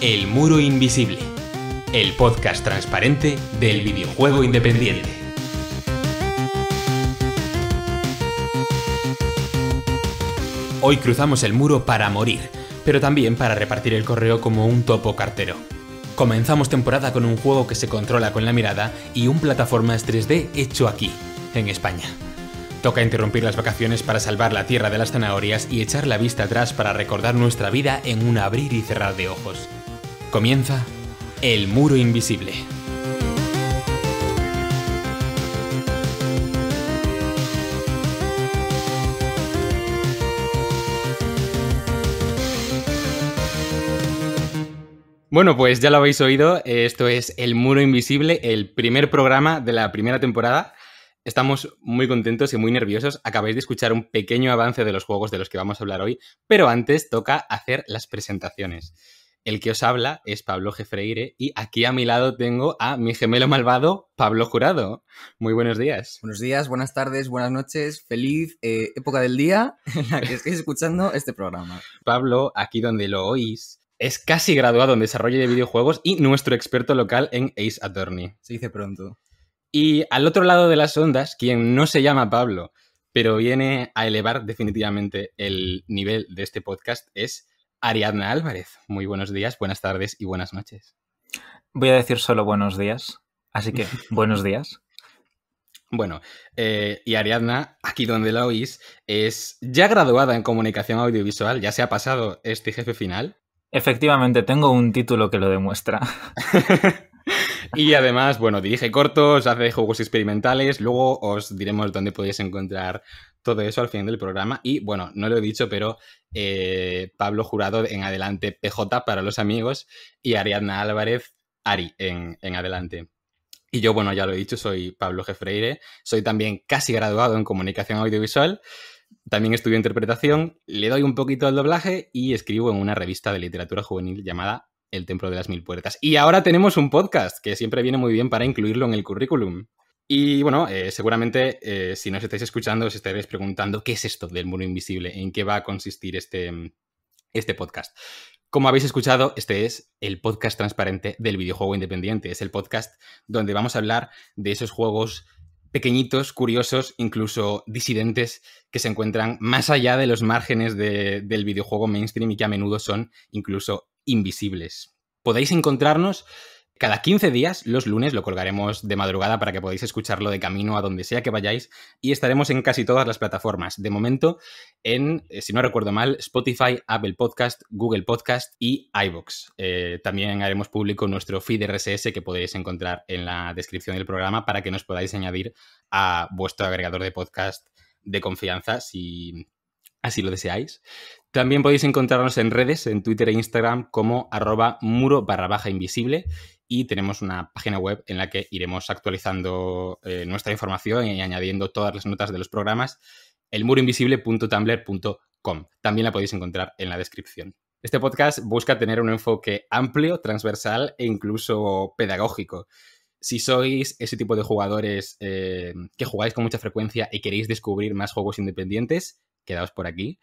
El Muro Invisible, el podcast transparente del videojuego independiente. Hoy cruzamos el muro para morir, pero también para repartir el correo como un topo cartero. Comenzamos temporada con un juego que se controla con la mirada y un plataformas 3D hecho aquí, en España. Toca interrumpir las vacaciones para salvar la tierra de las zanahorias y echar la vista atrás para recordar nuestra vida en un abrir y cerrar de ojos. Comienza El Muro Invisible. Bueno, pues ya lo habéis oído, esto es El Muro Invisible, el primer programa de la primera temporada. Estamos muy contentos y muy nerviosos. Acabáis de escuchar un pequeño avance de los juegos de los que vamos a hablar hoy, pero antes toca hacer las presentaciones. El que os habla es Pablo Jefreire y aquí a mi lado tengo a mi gemelo malvado, Pablo Jurado. Muy buenos días. Buenos días, buenas tardes, buenas noches. Feliz eh, época del día en la que estéis escuchando este programa. Pablo, aquí donde lo oís, es casi graduado en desarrollo de videojuegos y nuestro experto local en Ace Attorney. Se dice pronto. Y al otro lado de las ondas, quien no se llama Pablo, pero viene a elevar definitivamente el nivel de este podcast, es Ariadna Álvarez, muy buenos días, buenas tardes y buenas noches. Voy a decir solo buenos días, así que buenos días. Bueno, eh, y Ariadna, aquí donde la oís, es ya graduada en comunicación audiovisual, ya se ha pasado este jefe final. Efectivamente, tengo un título que lo demuestra. y además, bueno, dirige cortos, hace juegos experimentales, luego os diremos dónde podéis encontrar todo eso al final del programa. Y bueno, no lo he dicho, pero eh, Pablo Jurado en adelante PJ para los amigos y Ariadna Álvarez Ari en, en adelante. Y yo, bueno, ya lo he dicho, soy Pablo Jefreire soy también casi graduado en comunicación audiovisual, también estudio interpretación, le doy un poquito al doblaje y escribo en una revista de literatura juvenil llamada El Templo de las Mil Puertas. Y ahora tenemos un podcast que siempre viene muy bien para incluirlo en el currículum. Y bueno, eh, seguramente eh, si nos estáis escuchando os estaréis preguntando qué es esto del muro invisible, en qué va a consistir este, mm, este podcast. Como habéis escuchado, este es el podcast transparente del videojuego independiente. Es el podcast donde vamos a hablar de esos juegos pequeñitos, curiosos, incluso disidentes, que se encuentran más allá de los márgenes del videojuego mainstream y que a menudo son incluso invisibles. Podéis encontrarnos cada 15 días, los lunes, lo colgaremos de madrugada para que podáis escucharlo de camino a donde sea que vayáis y estaremos en casi todas las plataformas. De momento, en, eh, si no recuerdo mal, Spotify, Apple Podcast, Google Podcast y iBox. Eh, también haremos público nuestro feed RSS que podéis encontrar en la descripción del programa para que nos podáis añadir a vuestro agregador de podcast de confianza si así lo deseáis. También podéis encontrarnos en redes, en Twitter e Instagram como arroba muro barra baja invisible y tenemos una página web en la que iremos actualizando eh, nuestra información y añadiendo todas las notas de los programas, elmuroinvisible.tumblr.com. También la podéis encontrar en la descripción. Este podcast busca tener un enfoque amplio, transversal e incluso pedagógico. Si sois ese tipo de jugadores eh, que jugáis con mucha frecuencia y queréis descubrir más juegos independientes, quedaos por aquí.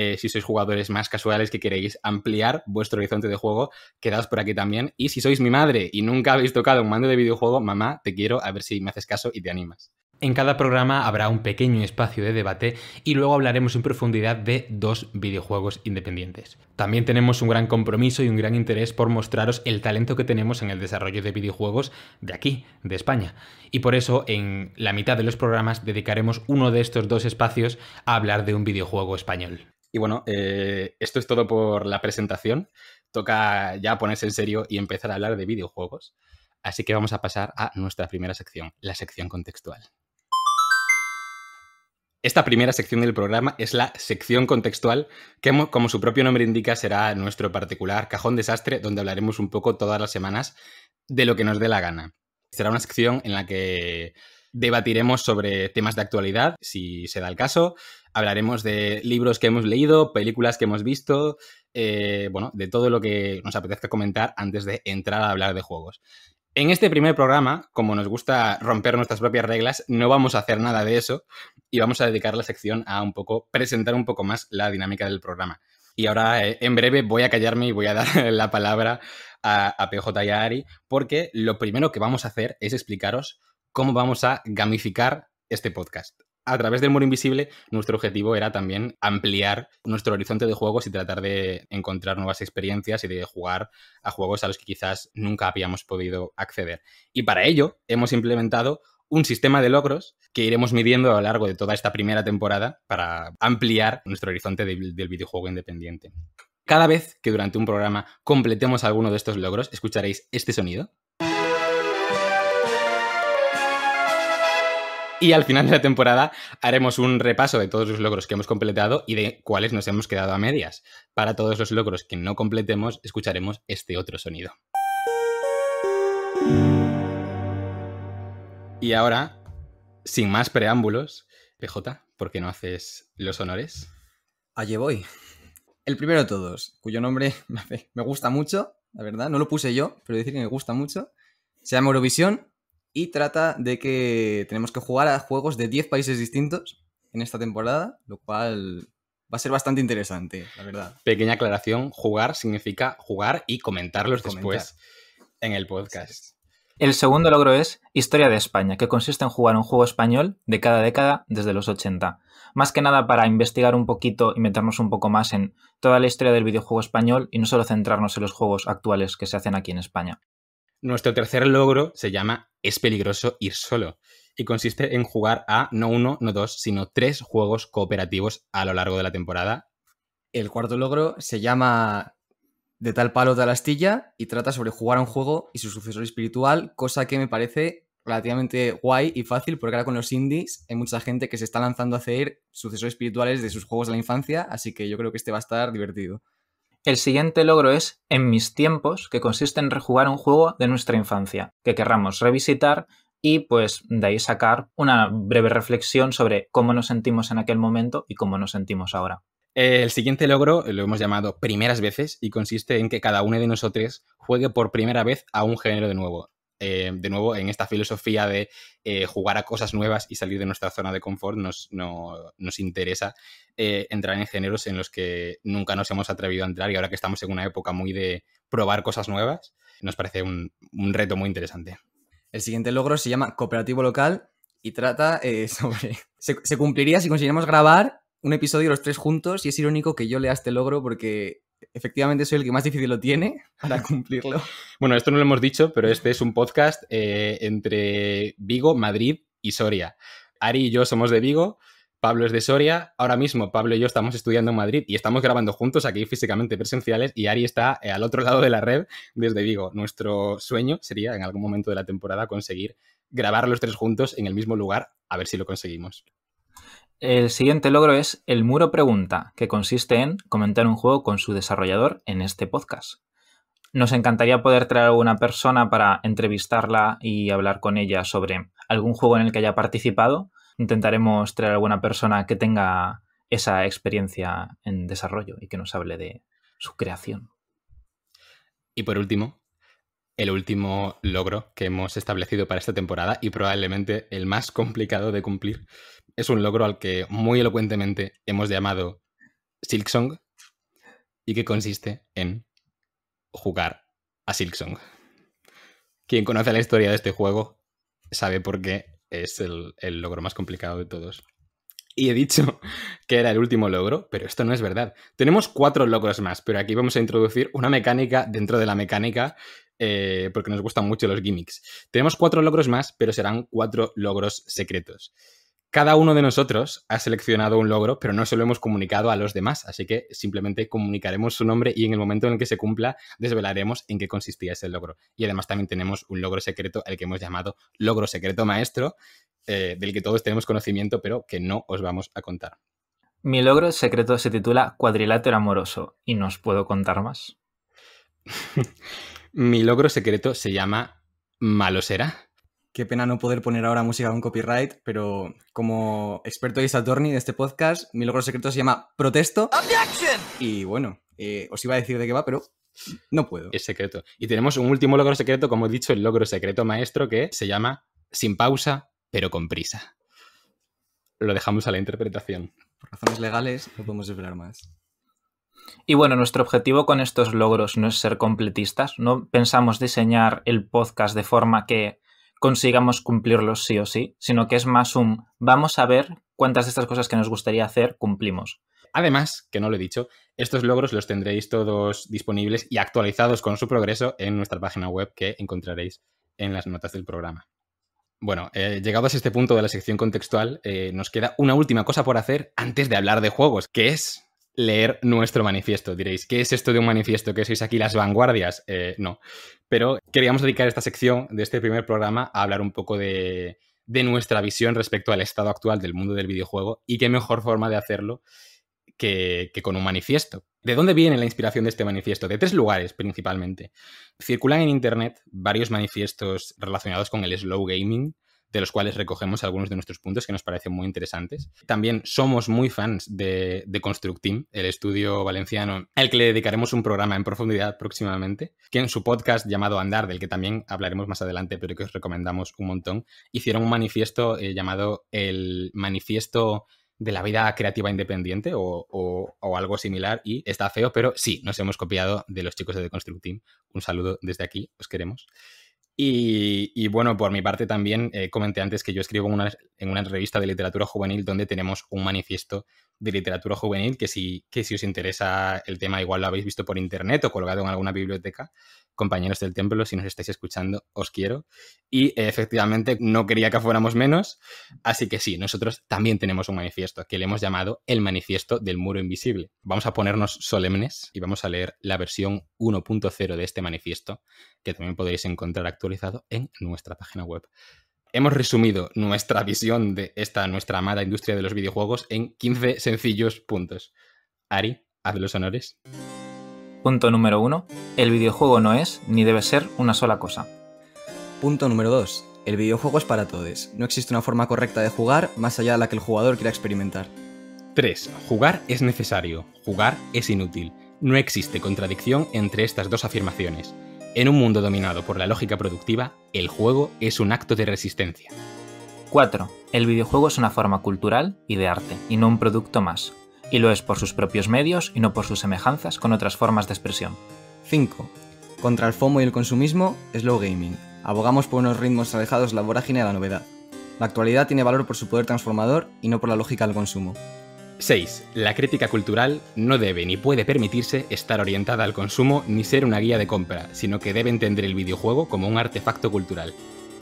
Eh, si sois jugadores más casuales que queréis ampliar vuestro horizonte de juego, quedaos por aquí también. Y si sois mi madre y nunca habéis tocado un mando de videojuego, mamá, te quiero, a ver si me haces caso y te animas. En cada programa habrá un pequeño espacio de debate y luego hablaremos en profundidad de dos videojuegos independientes. También tenemos un gran compromiso y un gran interés por mostraros el talento que tenemos en el desarrollo de videojuegos de aquí, de España. Y por eso en la mitad de los programas dedicaremos uno de estos dos espacios a hablar de un videojuego español. Y bueno, eh, esto es todo por la presentación. Toca ya ponerse en serio y empezar a hablar de videojuegos. Así que vamos a pasar a nuestra primera sección, la sección contextual. Esta primera sección del programa es la sección contextual, que como su propio nombre indica será nuestro particular cajón desastre donde hablaremos un poco todas las semanas de lo que nos dé la gana. Será una sección en la que debatiremos sobre temas de actualidad, si se da el caso, Hablaremos de libros que hemos leído, películas que hemos visto, eh, bueno, de todo lo que nos apetezca comentar antes de entrar a hablar de juegos. En este primer programa, como nos gusta romper nuestras propias reglas, no vamos a hacer nada de eso y vamos a dedicar la sección a un poco presentar un poco más la dinámica del programa. Y ahora, eh, en breve, voy a callarme y voy a dar la palabra a, a PJ y a Ari, porque lo primero que vamos a hacer es explicaros cómo vamos a gamificar este podcast a través del muro invisible, nuestro objetivo era también ampliar nuestro horizonte de juegos y tratar de encontrar nuevas experiencias y de jugar a juegos a los que quizás nunca habíamos podido acceder. Y para ello hemos implementado un sistema de logros que iremos midiendo a lo largo de toda esta primera temporada para ampliar nuestro horizonte del videojuego independiente. Cada vez que durante un programa completemos alguno de estos logros, escucharéis este sonido Y al final de la temporada haremos un repaso de todos los logros que hemos completado y de cuáles nos hemos quedado a medias. Para todos los logros que no completemos, escucharemos este otro sonido. Y ahora, sin más preámbulos, PJ, ¿por qué no haces los honores? Allí voy. El primero de todos, cuyo nombre me gusta mucho, la verdad, no lo puse yo, pero decir que me gusta mucho, se llama Eurovisión y trata de que tenemos que jugar a juegos de 10 países distintos en esta temporada, lo cual va a ser bastante interesante, la verdad. Pequeña aclaración, jugar significa jugar y comentarlos después en el podcast. El segundo logro es Historia de España, que consiste en jugar un juego español de cada década desde los 80. Más que nada para investigar un poquito y meternos un poco más en toda la historia del videojuego español y no solo centrarnos en los juegos actuales que se hacen aquí en España. Nuestro tercer logro se llama Es peligroso ir solo y consiste en jugar a no uno, no dos, sino tres juegos cooperativos a lo largo de la temporada. El cuarto logro se llama De tal palo de la astilla y trata sobre jugar a un juego y su sucesor espiritual, cosa que me parece relativamente guay y fácil, porque ahora con los indies hay mucha gente que se está lanzando a hacer sucesores espirituales de sus juegos de la infancia, así que yo creo que este va a estar divertido. El siguiente logro es En mis tiempos, que consiste en rejugar un juego de nuestra infancia, que querramos revisitar y pues de ahí sacar una breve reflexión sobre cómo nos sentimos en aquel momento y cómo nos sentimos ahora. Eh, el siguiente logro eh, lo hemos llamado primeras veces y consiste en que cada uno de nosotros juegue por primera vez a un género de nuevo. Eh, de nuevo, en esta filosofía de eh, jugar a cosas nuevas y salir de nuestra zona de confort, nos, nos interesa eh, entrar en géneros en los que nunca nos hemos atrevido a entrar y ahora que estamos en una época muy de probar cosas nuevas, nos parece un, reto muy interesante. El siguiente logro se llama Cooperativo Local y trata sobre... Se, se cumpliría si consiguiéramos grabar un episodio los tres juntos y es irónico que yo lea este logro porque efectivamente soy el que más difícil lo tiene para cumplirlo. bueno, esto no lo hemos dicho, pero este es un podcast eh, entre Vigo, Madrid y Soria. Ari y yo somos de Vigo, Pablo es de Soria. Ahora mismo Pablo y yo estamos estudiando en Madrid y estamos grabando juntos aquí físicamente presenciales y Ari está eh, al otro lado de la red desde Vigo. Nuestro sueño sería en algún momento de la temporada conseguir grabar los tres juntos en el mismo lugar, a ver si lo conseguimos. El siguiente logro es El Muro Pregunta, que consiste en comentar un juego con su desarrollador en este podcast. Nos encantaría poder traer a alguna persona para entrevistarla y hablar con ella sobre algún juego en el que haya participado. Intentaremos traer a alguna persona que tenga esa experiencia en desarrollo y que nos hable de su creación. Y por último, el último logro que hemos establecido para esta temporada y probablemente el más complicado de cumplir es un logro al que muy elocuentemente hemos llamado Silksong y que consiste en jugar a Silksong. Quien conoce la historia de este juego sabe por qué es el, logro más complicado de todos. Y he dicho que era el último logro, pero esto no es verdad. Tenemos cuatro logros más, pero aquí vamos a introducir una mecánica dentro de la mecánica eh, porque nos gustan mucho los gimmicks. Tenemos cuatro logros más, pero serán cuatro logros secretos. Cada uno de nosotros ha seleccionado un logro, pero no se lo hemos comunicado a los demás, así que simplemente comunicaremos su nombre y en el momento en el que se cumpla desvelaremos en qué consistía ese logro. Y además también tenemos un logro secreto, el que hemos llamado logro secreto maestro, eh, del que todos tenemos conocimiento, pero que no os vamos a contar. Mi logro secreto se titula Cuadrilátero amoroso y no os puedo contar más. Mi logro secreto se llama Malosera Qué pena no poder poner ahora música con copyright, pero como experto de Saturni de este podcast, mi logro secreto se llama Protesto. Y bueno, eh, os iba a decir de qué va, pero no puedo. Es secreto. Y tenemos un último logro secreto, como he dicho, el logro secreto maestro que se llama Sin pausa, pero con prisa. Lo dejamos a la interpretación. Por razones legales, no podemos esperar más. Y bueno, nuestro objetivo con estos logros no es ser completistas, no pensamos diseñar el podcast de forma que consigamos cumplirlos sí o sí, sino que es más un vamos a ver cuántas de estas cosas que nos gustaría hacer cumplimos. Además, que no lo he dicho, estos logros los tendréis todos disponibles y actualizados con su progreso en nuestra página web que encontraréis en las notas del programa. Bueno, eh, llegados a este punto de la sección contextual, eh, nos queda una última cosa por hacer antes de hablar de juegos, que es leer nuestro manifiesto. Diréis, ¿qué es esto de un manifiesto? ¿Qué sois aquí las vanguardias? Eh, no. Pero queríamos dedicar esta sección de este primer programa a hablar un poco de, nuestra visión respecto al estado actual del mundo del videojuego y qué mejor forma de hacerlo que, con un manifiesto. ¿De dónde viene la inspiración de este manifiesto? De tres lugares principalmente. Circulan en Internet varios manifiestos relacionados con el slow gaming, de los cuales recogemos algunos de nuestros puntos que nos parecen muy interesantes. También somos muy fans de, de Construct Team, el estudio valenciano al que le dedicaremos un programa en profundidad próximamente, que en su podcast llamado Andar, del que también hablaremos más adelante, pero que os recomendamos un montón, hicieron un manifiesto eh, llamado el Manifiesto de la vida creativa independiente o, o, algo similar y está feo, pero sí, nos hemos copiado de los chicos de The Construct Team. Un saludo desde aquí, os queremos. Y, bueno, por mi parte también eh, comenté antes que yo escribo una, en una revista de literatura juvenil donde tenemos un manifiesto de literatura juvenil, que si, que si os interesa el tema, igual lo habéis visto por internet o colgado en alguna biblioteca. Compañeros del templo, si nos estáis escuchando, os quiero. Y efectivamente no quería que fuéramos menos, así que sí, nosotros también tenemos un manifiesto que le hemos llamado el manifiesto del muro invisible. Vamos a ponernos solemnes y vamos a leer la versión 1.0 de este manifiesto, que también podréis encontrar actualizado en nuestra página web. Hemos resumido nuestra visión de esta nuestra amada industria de los videojuegos en 15 sencillos puntos. Ari, haz los honores. Punto número 1. El videojuego no es ni debe ser una sola cosa. Punto número 2. El videojuego es para todos. No existe una forma correcta de jugar más allá de la que el jugador quiera experimentar. 3. Jugar es necesario. Jugar es inútil. No existe contradicción entre estas dos afirmaciones. En un mundo dominado por la lógica productiva, el juego es un acto de resistencia. 4. El videojuego es una forma cultural y de arte, y no un producto más, y lo es por sus propios medios y no por sus semejanzas con otras formas de expresión. 5. Contra el FOMO y el consumismo, slow gaming. Abogamos por unos ritmos alejados de la vorágine de la novedad. La actualidad tiene valor por su poder transformador y no por la lógica del consumo. 6. La crítica cultural no debe ni puede permitirse estar orientada al consumo ni ser una guía de compra, sino que debe entender el videojuego como un artefacto cultural.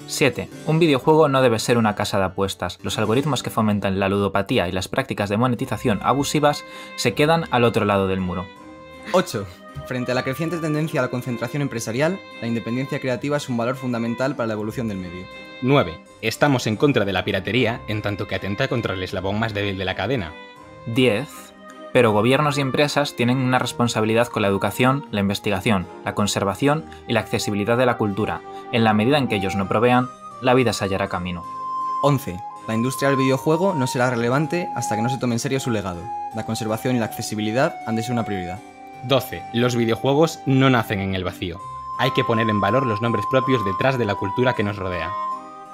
7. Un videojuego no debe ser una casa de apuestas. Los algoritmos que fomentan la ludopatía y las prácticas de monetización abusivas se quedan al otro lado del muro. 8. Frente a la creciente tendencia a la concentración empresarial, la independencia creativa es un valor fundamental para la evolución del medio. 9. Estamos en contra de la piratería en tanto que atenta contra el eslabón más débil de la cadena, 10. Pero gobiernos y empresas tienen una responsabilidad con la educación, la investigación, la conservación y la accesibilidad de la cultura. En la medida en que ellos no provean, la vida se hallará camino. 11. La industria del videojuego no será relevante hasta que no se tome en serio su legado. La conservación y la accesibilidad han de ser una prioridad. 12. Los videojuegos no nacen en el vacío. Hay que poner en valor los nombres propios detrás de la cultura que nos rodea.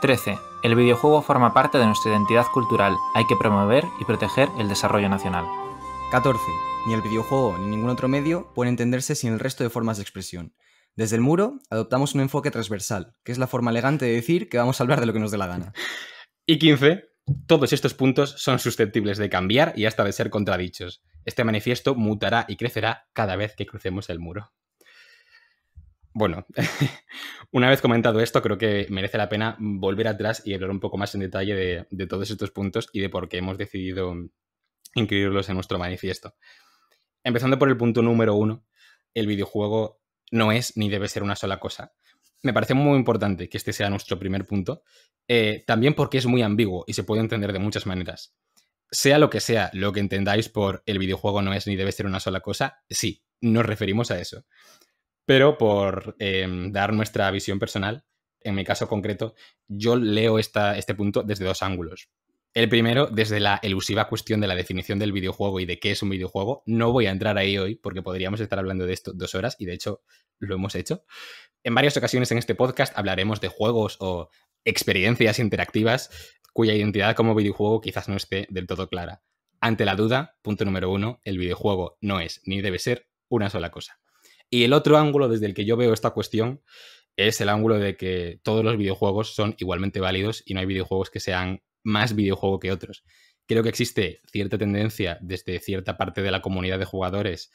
13. El videojuego forma parte de nuestra identidad cultural. Hay que promover y proteger el desarrollo nacional. 14. Ni el videojuego ni ningún otro medio puede entenderse sin el resto de formas de expresión. Desde el muro adoptamos un enfoque transversal, que es la forma elegante de decir que vamos a hablar de lo que nos dé la gana. Y 15. Todos estos puntos son susceptibles de cambiar y hasta de ser contradichos. Este manifiesto mutará y crecerá cada vez que crucemos el muro. Bueno, una vez comentado esto, creo que merece la pena volver atrás y hablar un poco más en detalle de, todos estos puntos y de por qué hemos decidido incluirlos en nuestro manifiesto. Empezando por el punto número uno, el videojuego no es ni debe ser una sola cosa. Me parece muy importante que este sea nuestro primer punto, eh, también porque es muy ambiguo y se puede entender de muchas maneras. Sea lo que sea lo que entendáis por el videojuego no es ni debe ser una sola cosa, sí, nos referimos a eso pero por em, dar nuestra visión personal, en mi caso concreto, yo leo este punto desde dos ángulos. El primero, desde la elusiva cuestión de la definición del videojuego y de qué es un videojuego. No voy a entrar ahí hoy porque podríamos estar hablando de esto dos horas y de hecho lo hemos hecho. En varias ocasiones en este podcast hablaremos de juegos o experiencias interactivas cuya identidad como videojuego quizás no esté del todo clara. Ante la duda, punto número uno, el videojuego no es ni debe ser una sola cosa. Y el otro ángulo desde el que yo veo esta cuestión es el ángulo de que todos los videojuegos son igualmente válidos y no hay videojuegos que sean más videojuego que otros. Creo que existe cierta tendencia desde cierta parte de la comunidad de jugadores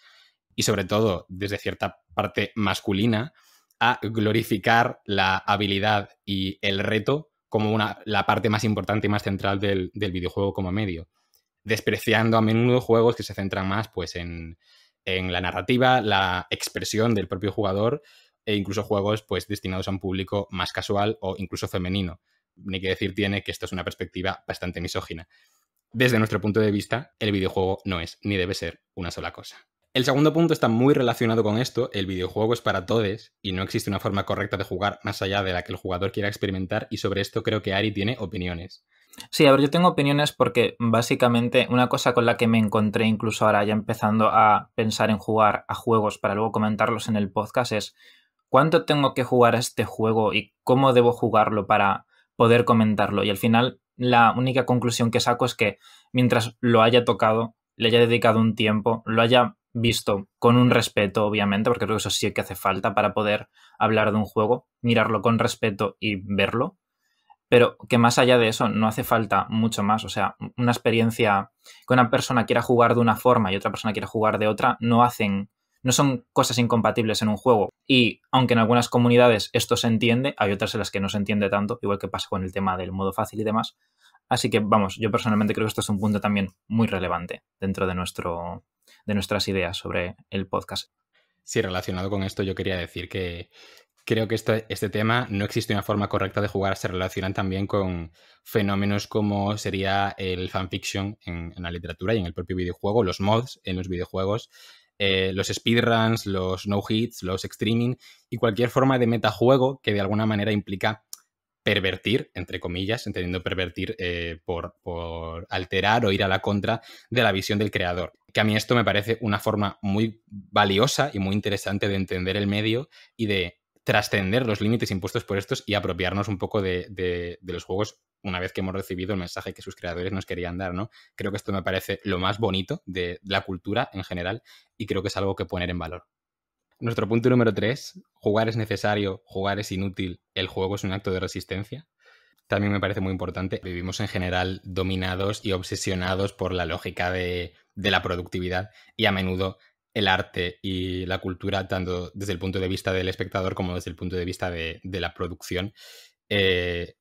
y sobre todo desde cierta parte masculina a glorificar la habilidad y el reto como una, la parte más importante y más central del, del videojuego como medio, despreciando a menudo juegos que se centran más pues, en, en la narrativa, la expresión del propio jugador e incluso juegos pues destinados a un público más casual o incluso femenino. Ni que decir tiene que esto es una perspectiva bastante misógina. Desde nuestro punto de vista, el videojuego no es ni debe ser una sola cosa. El segundo punto está muy relacionado con esto, el videojuego es para todos y no existe una forma correcta de jugar más allá de la que el jugador quiera experimentar y sobre esto creo que Ari tiene opiniones. Sí, a ver, yo tengo opiniones porque básicamente una cosa con la que me encontré incluso ahora ya empezando a pensar en jugar a juegos para luego comentarlos en el podcast es cuánto tengo que jugar a este juego y cómo debo jugarlo para poder comentarlo. Y al final la única conclusión que saco es que mientras lo haya tocado, le haya dedicado un tiempo, lo haya visto con un respeto, obviamente, porque creo que eso sí que hace falta para poder hablar de un juego, mirarlo con respeto y verlo pero que más allá de eso no hace falta mucho más. O sea, una experiencia que una persona quiera jugar de una forma y otra persona quiera jugar de otra no hacen, no son cosas incompatibles en un juego. Y aunque en algunas comunidades esto se entiende, hay otras en las que no se entiende tanto, igual que pasa con el tema del modo fácil y demás. Así que vamos, yo personalmente creo que esto es un punto también muy relevante dentro de, nuestro, de nuestras ideas sobre el podcast. Sí, relacionado con esto, yo quería decir que, creo que este, este, tema no existe una forma correcta de jugar, se relacionan también con fenómenos como sería el fanfiction en, la literatura y en el propio videojuego, los mods en los videojuegos, eh, los speedruns, los no-hits, los streaming y cualquier forma de metajuego que de alguna manera implica pervertir, entre comillas, entendiendo pervertir eh, por, alterar o ir a la contra de la visión del creador. Que a mí esto me parece una forma muy valiosa y muy interesante de entender el medio y de trascender los límites impuestos por estos y apropiarnos un poco de, los juegos una vez que hemos recibido el mensaje que sus creadores nos querían dar, ¿no? Creo que esto me parece lo más bonito de la cultura en general y creo que es algo que poner en valor. Nuestro punto número tres, jugar es necesario, jugar es inútil, el juego es un acto de resistencia. También me parece muy importante, vivimos en general dominados y obsesionados por la lógica de, de la productividad y a menudo el arte y la cultura, tanto desde el punto de vista del espectador como desde el punto de vista de, la producción, eh,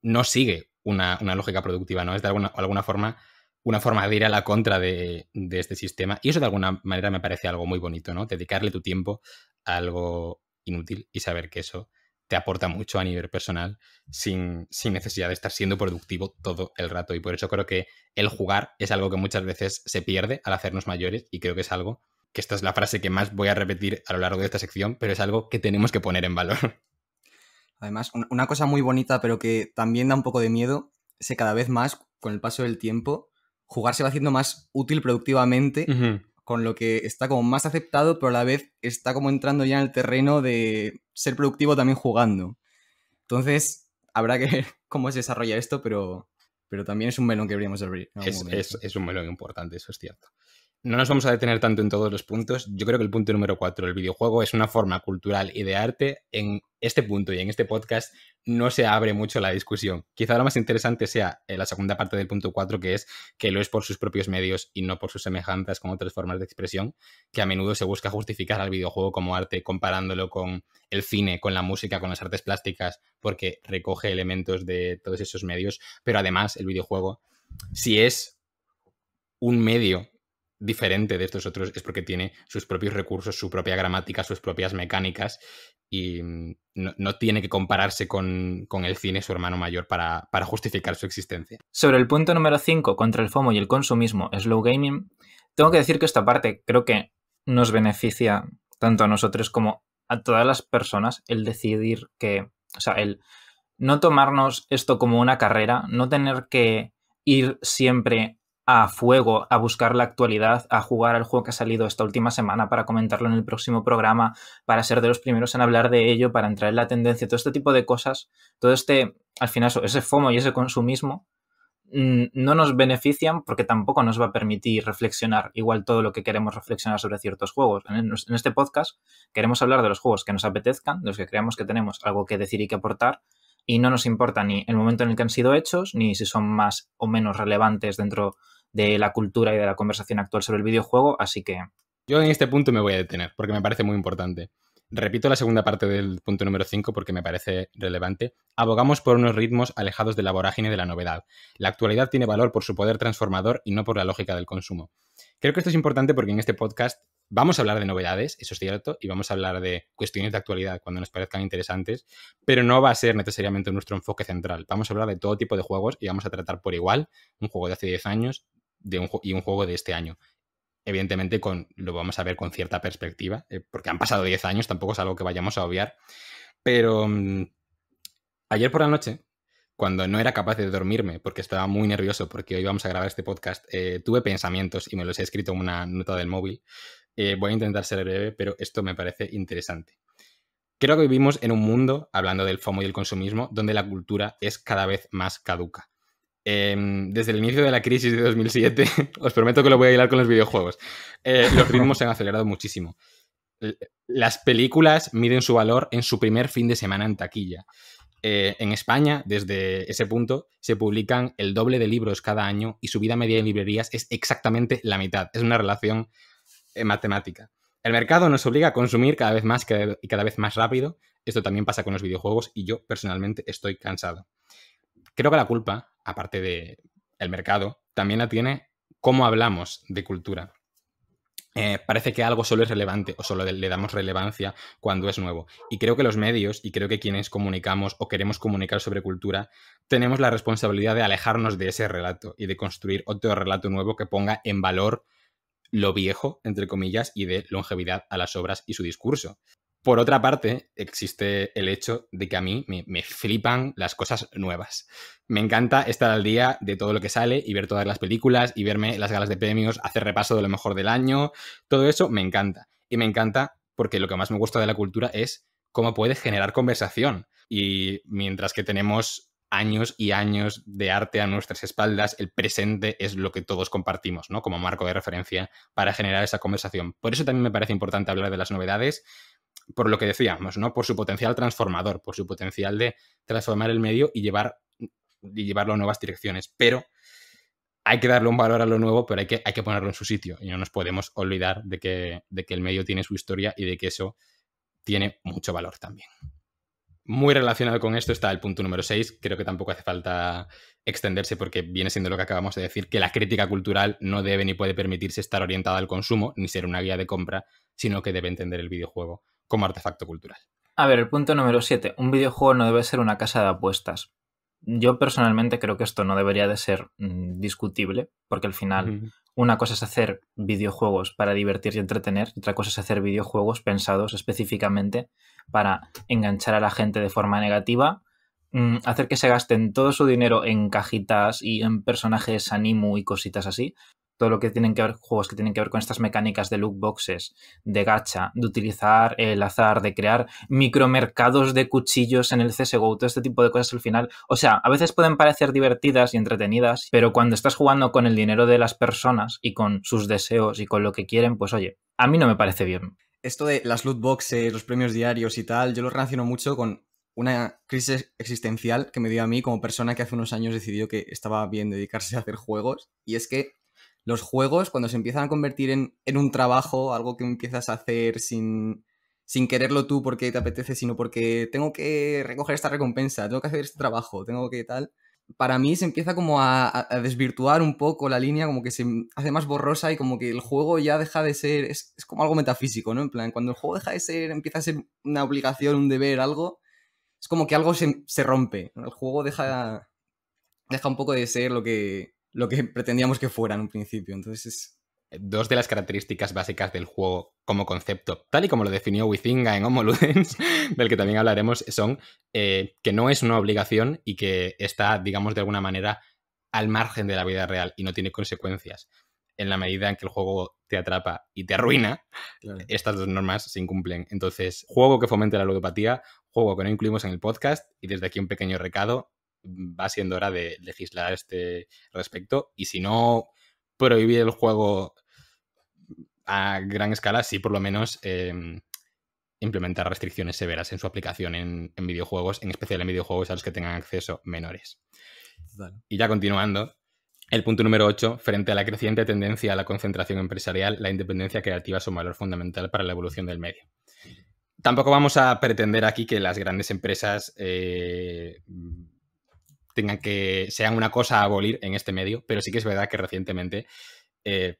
no sigue una, lógica productiva, ¿no? Es de alguna, alguna, forma una forma de ir a la contra de, de, este sistema. Y eso de alguna manera me parece algo muy bonito, ¿no? Dedicarle tu tiempo a algo inútil y saber que eso te aporta mucho a nivel personal sin, necesidad de estar siendo productivo todo el rato. Y por eso creo que el jugar es algo que muchas veces se pierde al hacernos mayores y creo que es algo que esta es la frase que más voy a repetir a lo largo de esta sección, pero es algo que tenemos que poner en valor. Además, una cosa muy bonita, pero que también da un poco de miedo, es que cada vez más, con el paso del tiempo, jugar se va haciendo más útil productivamente, con lo que está como más aceptado, pero a la vez está como entrando ya en el terreno de ser productivo también jugando. Entonces, habrá que ver cómo se desarrolla esto, pero, pero también es un melón que deberíamos abrir. es, un melón importante, eso es cierto no nos vamos a detener tanto en todos los puntos. Yo creo que el punto número cuatro, el videojuego es una forma cultural y de arte. En este punto y en este podcast no se abre mucho la discusión. Quizá lo más interesante sea eh, la segunda parte del punto cuatro, que es que lo es por sus propios medios y no por sus semejanzas con otras formas de expresión, que a menudo se busca justificar al videojuego como arte comparándolo con el cine, con la música, con las artes plásticas, porque recoge elementos de todos esos medios. Pero además el videojuego, si es un medio diferente de estos otros es porque tiene sus propios recursos, su propia gramática, sus propias mecánicas y mm, no, tiene que compararse con, el cine su hermano mayor para, para, justificar su existencia. Sobre el punto número 5 contra el FOMO y el consumismo, slow gaming, tengo que decir que esta parte creo que nos beneficia tanto a nosotros como a todas las personas el decidir que, o sea, el no tomarnos esto como una carrera, no tener que ir siempre a fuego, a buscar la actualidad, a jugar al juego que ha salido esta última semana para comentarlo en el próximo programa, para ser de los primeros en hablar de ello, para entrar en la tendencia, todo este tipo de cosas, todo este, al final, ese FOMO y ese consumismo mm, no nos benefician porque tampoco nos va a permitir reflexionar igual todo lo que queremos reflexionar sobre ciertos juegos. En este podcast queremos hablar de los juegos que nos apetezcan, de los que creamos que tenemos algo que decir y que aportar, y no nos importa ni el momento en el que han sido hechos, ni si son más o menos relevantes dentro de la cultura y de la conversación actual sobre el videojuego, así que... Yo en este punto me voy a detener porque me parece muy importante. Repito la segunda parte del punto número 5 porque me parece relevante. Abogamos por unos ritmos alejados de la vorágine de la novedad. La actualidad tiene valor por su poder transformador y no por la lógica del consumo. Creo que esto es importante porque en este podcast vamos a hablar de novedades, eso es cierto, y vamos a hablar de cuestiones de actualidad cuando nos parezcan interesantes, pero no va a ser necesariamente nuestro enfoque central. Vamos a hablar de todo tipo de juegos y vamos a tratar por igual un juego de hace 10 años, de un, y un juego de este año. Evidentemente con, lo vamos a ver con cierta perspectiva, eh, porque han pasado 10 años, tampoco es algo que vayamos a obviar. Pero mm, ayer por la noche, cuando no era capaz de dormirme, porque estaba muy nervioso, porque hoy vamos a grabar este podcast, eh, tuve pensamientos y me los he escrito en una nota del móvil. Eh, voy a intentar ser breve, pero esto me parece interesante. Creo que vivimos en un mundo, hablando del FOMO y el consumismo, donde la cultura es cada vez más caduca. Em, desde el inicio de la crisis de 2007, os prometo que lo voy a hilar con los videojuegos, eh, los ritmos se han acelerado muchísimo. Las películas miden su valor en su primer fin de semana en taquilla. Eh, en España, desde ese punto, se publican el doble de libros cada año y su vida media en librerías es exactamente la mitad. Es una relación eh, matemática. El mercado nos obliga a consumir cada vez más y cada vez más rápido. Esto también pasa con los videojuegos y yo personalmente estoy cansado. Creo que la culpa aparte de el mercado, también la tiene cómo hablamos de cultura. Eh, parece que algo solo es relevante o solo le damos relevancia cuando es nuevo. Y creo que los medios y creo que quienes comunicamos o queremos comunicar sobre cultura tenemos la responsabilidad de alejarnos de ese relato y de construir otro relato nuevo que ponga en valor lo viejo, entre comillas, y de longevidad a las obras y su discurso. Por otra parte, existe el hecho de que a mí me, flipan las cosas nuevas. Me encanta estar al día de todo lo que sale y ver todas las películas y verme las galas de premios, hacer repaso de lo mejor del año. Todo eso me encanta. Y me encanta porque lo que más me gusta de la cultura es cómo puede generar conversación. Y mientras que tenemos años y años de arte a nuestras espaldas, el presente es lo que todos compartimos, ¿no? Como marco de referencia para generar esa conversación. Por eso también me parece importante hablar de las novedades, por lo que decíamos, ¿no? Por su potencial transformador, por su potencial de transformar el medio y, llevar, llevarlo a nuevas direcciones. Pero hay que darle un valor a lo nuevo, pero hay que, hay que ponerlo en su sitio. Y no nos podemos olvidar de que, de que el medio tiene su historia y de que eso tiene mucho valor también. Muy relacionado con esto está el punto número 6. Creo que tampoco hace falta extenderse porque viene siendo lo que acabamos de decir, que la crítica cultural no debe ni puede permitirse estar orientada al consumo ni ser una guía de compra, sino que debe entender el videojuego como artefacto cultural. A ver, el punto número 7. Un videojuego no debe ser una casa de apuestas. Yo personalmente creo que esto no debería de ser mm, discutible, porque al final una cosa es hacer videojuegos para divertir y entretener, otra cosa es hacer videojuegos pensados específicamente para enganchar a la gente de forma negativa, mm, hacer que se gasten todo su dinero en cajitas y en personajes animu y cositas así, todo lo que tienen que ver juegos que tienen que ver con estas mecánicas de loot boxes, de gacha, de utilizar el azar, de crear micromercados de cuchillos en el CSGO, todo este tipo de cosas al final, o sea, a veces pueden parecer divertidas y entretenidas, pero cuando estás jugando con el dinero de las personas y con sus deseos y con lo que quieren, pues oye, a mí no me parece bien. Esto de las loot boxes, los premios diarios y tal, yo lo relaciono mucho con una crisis existencial que me dio a mí como persona que hace unos años decidió que estaba bien dedicarse a hacer juegos. Y es que los juegos, cuando se empiezan a convertir en, un trabajo, algo que empiezas a hacer sin, sin quererlo tú porque te apetece, sino porque tengo que recoger esta recompensa, tengo que hacer este trabajo, tengo que tal. Para mí se empieza como a, desvirtuar un poco la línea, como que se hace más borrosa y como que el juego ya deja de ser, es, como algo metafísico, ¿no? En plan, cuando el juego deja de ser, empieza a ser una obligación, un deber, algo, es como que algo se, rompe, el juego deja, deja un poco de ser lo que, lo que pretendíamos que fuera en un principio. Entonces Dos de las características básicas del juego como concepto, tal y como lo definió Withinga en Homo Ludens, del que también hablaremos, son eh, que no es una obligación y que está, digamos, de alguna manera al margen de la vida real y no tiene consecuencias. En la medida en que el juego te atrapa y te arruina, estas dos normas se incumplen. Entonces, juego que fomente la ludopatía, juego que no incluimos en el podcast y desde aquí un pequeño recado, va siendo hora de legislar este respecto y si no prohibir el juego a gran escala, sí por lo menos em, implementar restricciones severas en su aplicación en, videojuegos, en especial en videojuegos a los que tengan acceso menores. Y ya continuando, el punto número 8, frente a la creciente tendencia a la concentración empresarial, la independencia creativa es un valor fundamental para la evolución del medio. Tampoco vamos a pretender aquí que las grandes empresas eh, tengan que, sean una cosa a abolir en este medio, pero sí que es verdad que recientemente eh,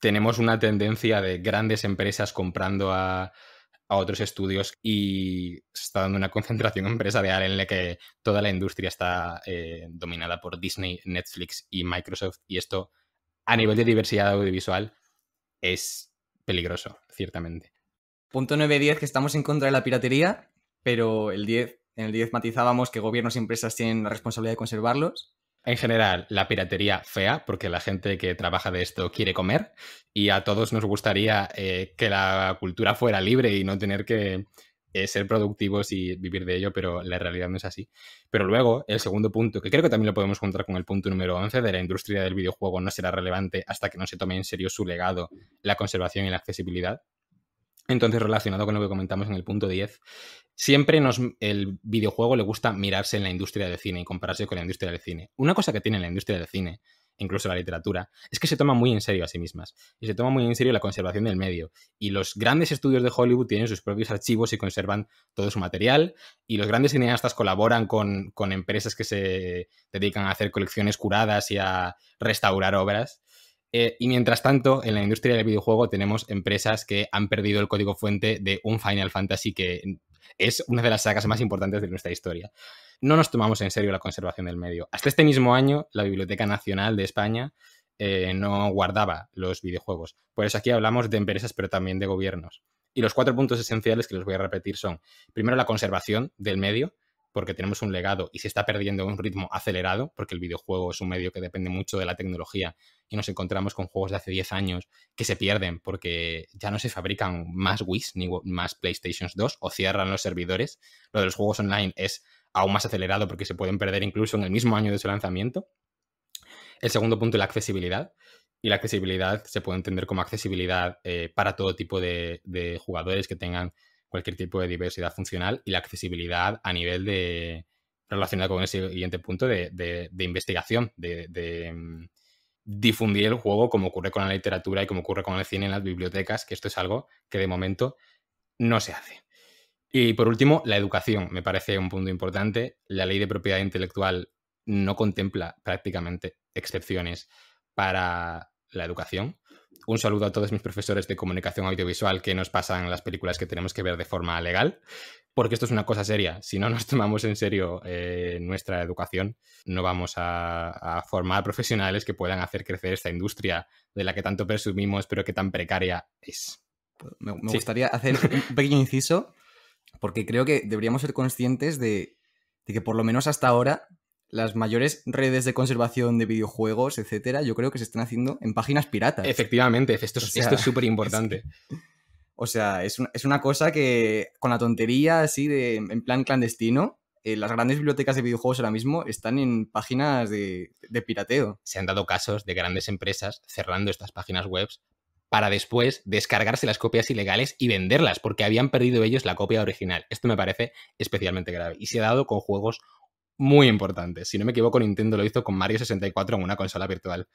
tenemos una tendencia de grandes empresas comprando a, otros estudios y se está dando una concentración empresarial en la que toda la industria está eh, dominada por Disney, Netflix y Microsoft y esto a nivel de diversidad audiovisual es peligroso, ciertamente. Punto 9-10 que estamos en contra de la piratería, pero el 10 en el 10 matizábamos que gobiernos y empresas tienen la responsabilidad de conservarlos. En general, la piratería fea, porque la gente que trabaja de esto quiere comer y a todos nos gustaría eh, que la cultura fuera libre y no tener que eh, ser productivos y vivir de ello, pero la realidad no es así. Pero luego, el segundo punto, que creo que también lo podemos juntar con el punto número 11 de la industria del videojuego no será relevante hasta que no se tome en serio su legado, la conservación y la accesibilidad. Entonces, relacionado con lo que comentamos en el punto 10, siempre nos, el videojuego le gusta mirarse en la industria del cine y compararse con la industria del cine. Una cosa que tiene la industria del cine, incluso la literatura, es que se toma muy en serio a sí mismas y se toma muy en serio la conservación del medio. Y los grandes estudios de Hollywood tienen sus propios archivos y conservan todo su material y los grandes cineastas colaboran con, con empresas que se dedican a hacer colecciones curadas y a restaurar obras. Eh, y mientras tanto, en la industria del videojuego tenemos empresas que han perdido el código fuente de un Final Fantasy que es una de las sagas más importantes de nuestra historia. No nos tomamos en serio la conservación del medio. Hasta este mismo año, la Biblioteca Nacional de España eh, no guardaba los videojuegos. Por eso aquí hablamos de empresas, pero también de gobiernos. Y los cuatro puntos esenciales que los voy a repetir son, primero, la conservación del medio, porque tenemos un legado y se está perdiendo a un ritmo acelerado, porque el videojuego es un medio que depende mucho de la tecnología y nos encontramos con juegos de hace 10 años que se pierden porque ya no se fabrican más Wii ni más PlayStation 2 o cierran los servidores. Lo de los juegos online es aún más acelerado porque se pueden perder incluso en el mismo año de su lanzamiento. El segundo punto es la accesibilidad. Y la accesibilidad se puede entender como accesibilidad eh, para todo tipo de jugadores que tengan cualquier tipo de diversidad funcional y la accesibilidad a nivel de, relacionada con ese siguiente punto, de, investigación, de, de, mm, difundir el juego como ocurre con la literatura y como ocurre con el cine en las bibliotecas, que esto es algo que de momento no se hace. Y por último, la educación, me parece un punto importante. La ley de propiedad intelectual no contempla prácticamente excepciones para la educación. Un saludo a todos mis profesores de comunicación audiovisual que nos pasan las películas que tenemos que ver de forma legal, porque esto es una cosa seria. Si no nos tomamos en serio eh, nuestra educación, no vamos a, formar profesionales que puedan hacer crecer esta industria de la que tanto presumimos, pero que tan precaria es. Me, gustaría hacer un pequeño inciso, porque creo que deberíamos ser conscientes de, que por lo menos hasta ahora las mayores redes de conservación de videojuegos, etcétera, yo creo que se están haciendo en páginas piratas. Efectivamente, esto, esto es súper importante. o sea, es una, cosa que con la tontería así de en plan clandestino, eh, las grandes bibliotecas de videojuegos ahora mismo están en páginas de, de pirateo. Se han dado casos de grandes empresas cerrando estas páginas web para después descargarse las copias ilegales y venderlas, porque habían perdido ellos la copia original. Esto me parece especialmente grave. Y se ha dado con juegos muy importante. Si no me equivoco, Nintendo lo hizo con Mario 64 en una consola virtual.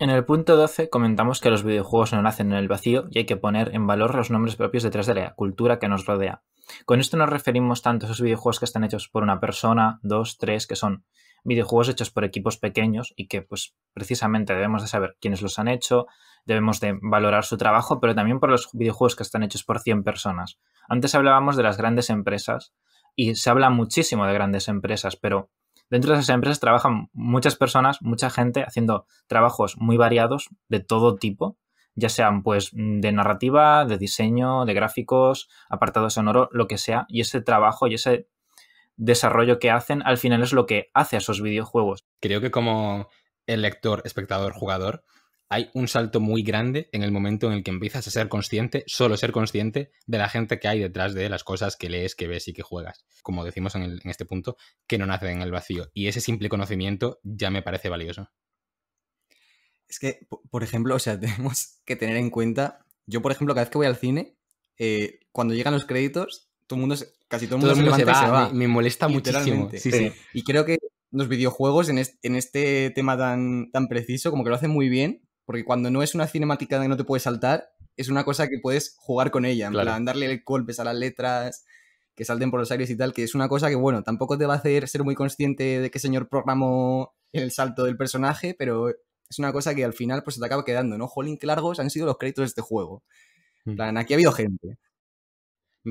En el punto 12 comentamos que los videojuegos no nacen en el vacío y hay que poner en valor los nombres propios detrás de la cultura que nos rodea. Con esto nos referimos tanto a esos videojuegos que están hechos por una persona, dos, tres, que son videojuegos hechos por equipos pequeños y que pues precisamente debemos de saber quiénes los han hecho, debemos de valorar su trabajo, pero también por los videojuegos que están hechos por 100 personas. Antes hablábamos de las grandes empresas y se habla muchísimo de grandes empresas, pero dentro de esas empresas trabajan muchas personas, mucha gente haciendo trabajos muy variados de todo tipo, ya sean pues de narrativa, de diseño, de gráficos, apartados sonoro, lo que sea, y ese trabajo y ese desarrollo que hacen al final es lo que hace a esos videojuegos. Creo que como el lector, espectador, jugador, hay un salto muy grande en el momento en el que empiezas a ser consciente, solo ser consciente de la gente que hay detrás de las cosas que lees, que ves y que juegas. Como decimos en, este punto, que no nacen en el vacío. Y ese simple conocimiento ya me parece valioso. Es que, por ejemplo, o sea, tenemos que tener en cuenta. Yo, por ejemplo, cada vez que voy al cine, eh, cuando llegan los créditos, todo mundo, casi todo el mundo, se, Me, molesta muchísimo. Sí, sí. Y creo que los videojuegos en, este tema tan preciso, como que lo hacen muy bien porque cuando no es una cinemática que no te puedes saltar, es una cosa que puedes jugar con ella, en plan, darle golpes a las letras, que salten por los aires y tal, que es una cosa que, bueno, tampoco te va a hacer ser muy consciente de qué señor programó el salto del personaje, pero es una cosa que al final pues se te acaba quedando, ¿no? Jolín, qué largos han sido los créditos de este juego. En hmm. plan, aquí ha habido gente.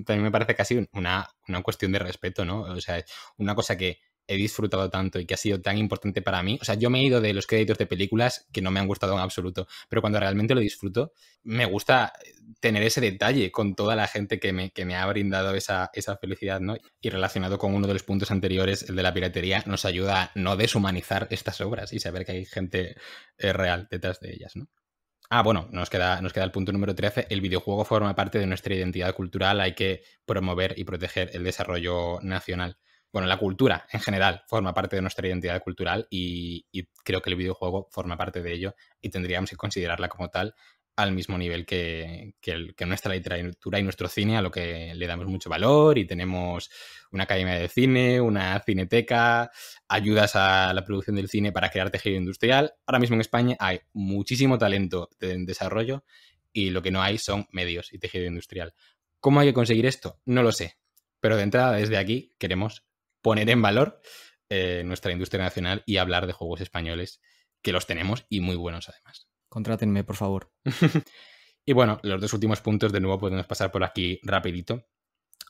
También me parece casi una, una cuestión de respeto, ¿no? O sea, una cosa que he disfrutado tanto y que ha sido tan importante para mí. O sea, yo me he ido de los créditos de películas que no me han gustado en absoluto, pero cuando realmente lo disfruto, me gusta eh, tener ese detalle con toda la gente que me, ha brindado esa, felicidad, ¿no? Y relacionado con uno de los puntos anteriores, el de la piratería, nos ayuda a no deshumanizar estas obras y saber que hay gente eh, real detrás de ellas, Ah, bueno, nos queda, nos queda el punto número 13. El videojuego forma parte de nuestra identidad cultural, hay que promover y proteger el desarrollo nacional bueno, la cultura en general forma parte de nuestra identidad cultural y, creo que el videojuego forma parte de ello y tendríamos que considerarla como tal al mismo nivel que, el, nuestra literatura y nuestro cine, a lo que le damos mucho valor y tenemos una academia de cine, una cineteca, ayudas a la producción del cine para crear tejido industrial. Ahora mismo en España hay muchísimo talento en desarrollo y lo que no hay son medios y tejido industrial. ¿Cómo hay que conseguir esto? No lo sé. Pero de entrada, desde aquí, queremos poner en valor eh, nuestra industria nacional y hablar de juegos españoles, que los tenemos y muy buenos además. Contrátenme, por favor. y bueno, los dos últimos puntos de nuevo podemos pasar por aquí rapidito.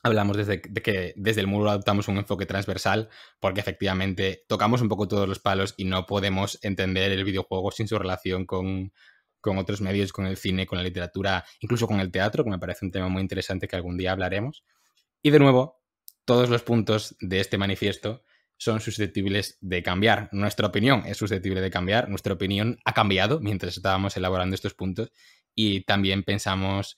Hablamos desde de que desde el muro adoptamos un enfoque transversal porque efectivamente tocamos un poco todos los palos y no podemos entender el videojuego sin su relación con otros medios, con el cine, con la literatura, incluso con el teatro, que me parece un tema muy interesante que algún día hablaremos. Y de nuevo, todos los puntos de este manifiesto son susceptibles de cambiar. Nuestra opinión es susceptible de cambiar. Nuestra opinión ha cambiado mientras estábamos elaborando estos puntos y también pensamos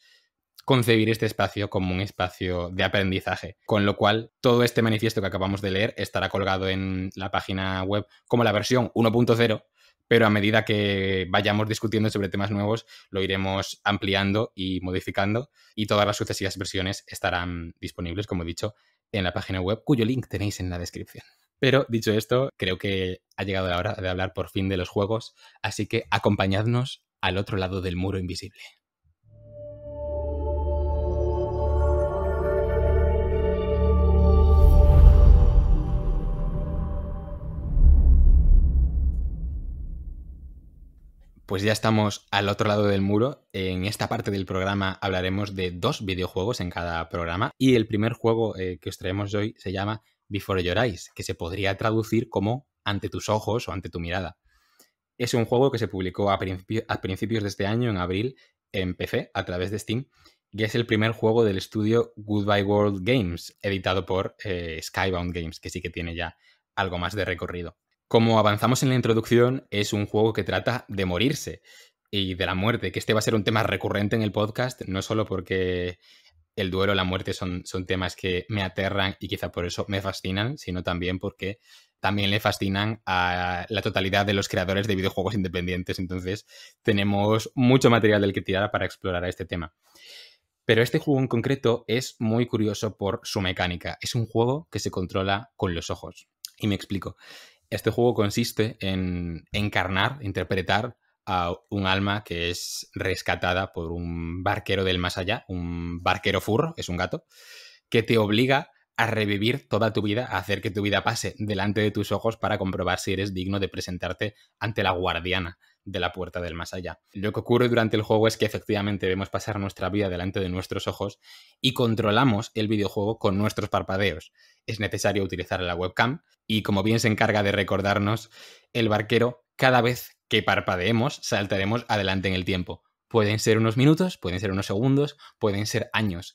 concebir este espacio como un espacio de aprendizaje. Con lo cual, todo este manifiesto que acabamos de leer estará colgado en la página web como la versión 1.0 pero a medida que vayamos discutiendo sobre temas nuevos, lo iremos ampliando y modificando y todas las sucesivas versiones estarán disponibles, como he dicho, en la página web, cuyo link tenéis en la descripción. Pero dicho esto, creo que ha llegado la hora de hablar por fin de los juegos, así que acompañadnos al otro lado del muro invisible. Pues ya estamos al otro lado del muro. En esta parte del programa hablaremos de dos videojuegos en cada programa. Y el primer juego eh, que os traemos hoy se llama Before Your Eyes, que se podría traducir como Ante tus ojos o Ante tu mirada. Es un juego que se publicó a, principios de este año, en abril, en PC, a través de Steam, y es el primer juego del estudio Goodbye World Games, editado por eh, Skybound Games, que sí que tiene ya algo más de recorrido. Como avanzamos en la introducción, es un juego que trata de morirse y de la muerte, que este va a ser un tema recurrente en el podcast, no solo porque el duelo y la muerte son, son temas que me aterran y quizá por eso me fascinan, sino también porque también le fascinan a la totalidad de los creadores de videojuegos independientes. Entonces tenemos mucho material del que tirar para explorar este tema. Pero este juego en concreto es muy curioso por su mecánica. Es un juego que se controla con los ojos. Y me explico. Este juego consiste en encarnar, interpretar a un alma que es rescatada por un barquero del más allá, un barquero furro, es un gato, que te obliga a revivir toda tu vida, a hacer que tu vida pase delante de tus ojos para comprobar si eres digno de presentarte ante la guardiana de la puerta del más allá. Lo que ocurre durante el juego es que efectivamente vemos pasar nuestra vida delante de nuestros ojos y controlamos el videojuego con nuestros parpadeos. Es necesario utilizar la webcam y como bien se encarga de recordarnos el barquero, cada vez que parpadeemos saltaremos adelante en el tiempo. Pueden ser unos minutos, pueden ser unos segundos, pueden ser años.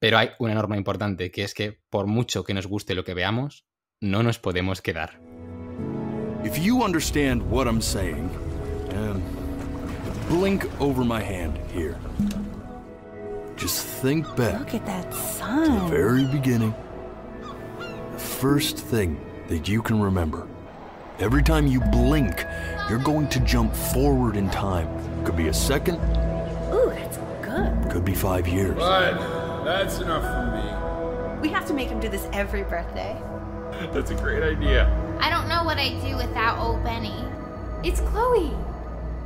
Pero hay una norma importante, que es que por mucho que nos guste lo que veamos, no nos podemos quedar. you understand and blink over my hand here. Just think back. Look at that sun. To the very beginning. The first thing that you can remember. Every time you blink, you're going to jump forward in time. Could be a second. Ooh, that's good. Could be five years. But that's enough for me. We have to make him do this every birthday. That's a great idea. I don't know what I'd do without old Benny. It's Chloe.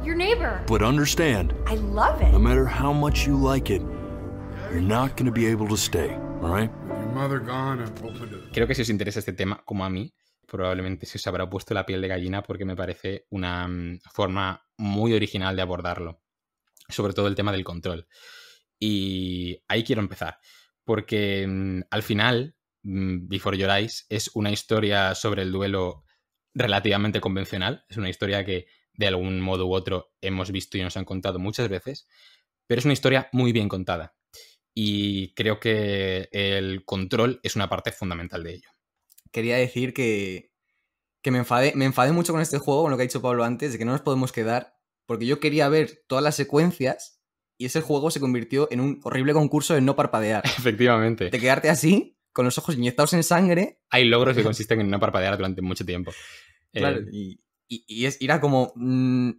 Your neighbor. understand. No matter how much you like it, Creo que si os interesa este tema, como a mí, probablemente se os habrá puesto la piel de gallina porque me parece una mm, forma muy original de abordarlo. Sobre todo el tema del control. Y ahí quiero empezar. Porque mm, al final, mm, Before Your Eyes es una historia sobre el duelo relativamente convencional. Es una historia que de algún modo u otro hemos visto y nos han contado muchas veces, pero es una historia muy bien contada. Y creo que el control es una parte fundamental de ello. Quería decir que, me, enfadé, me mucho con este juego, con lo que ha dicho Pablo antes, de que no nos podemos quedar, porque yo quería ver todas las secuencias y ese juego se convirtió en un horrible concurso de no parpadear. Efectivamente. De quedarte así, con los ojos inyectados en sangre. Hay logros que consisten en no parpadear durante mucho tiempo. Claro, eh, y y, era es, como... Mm,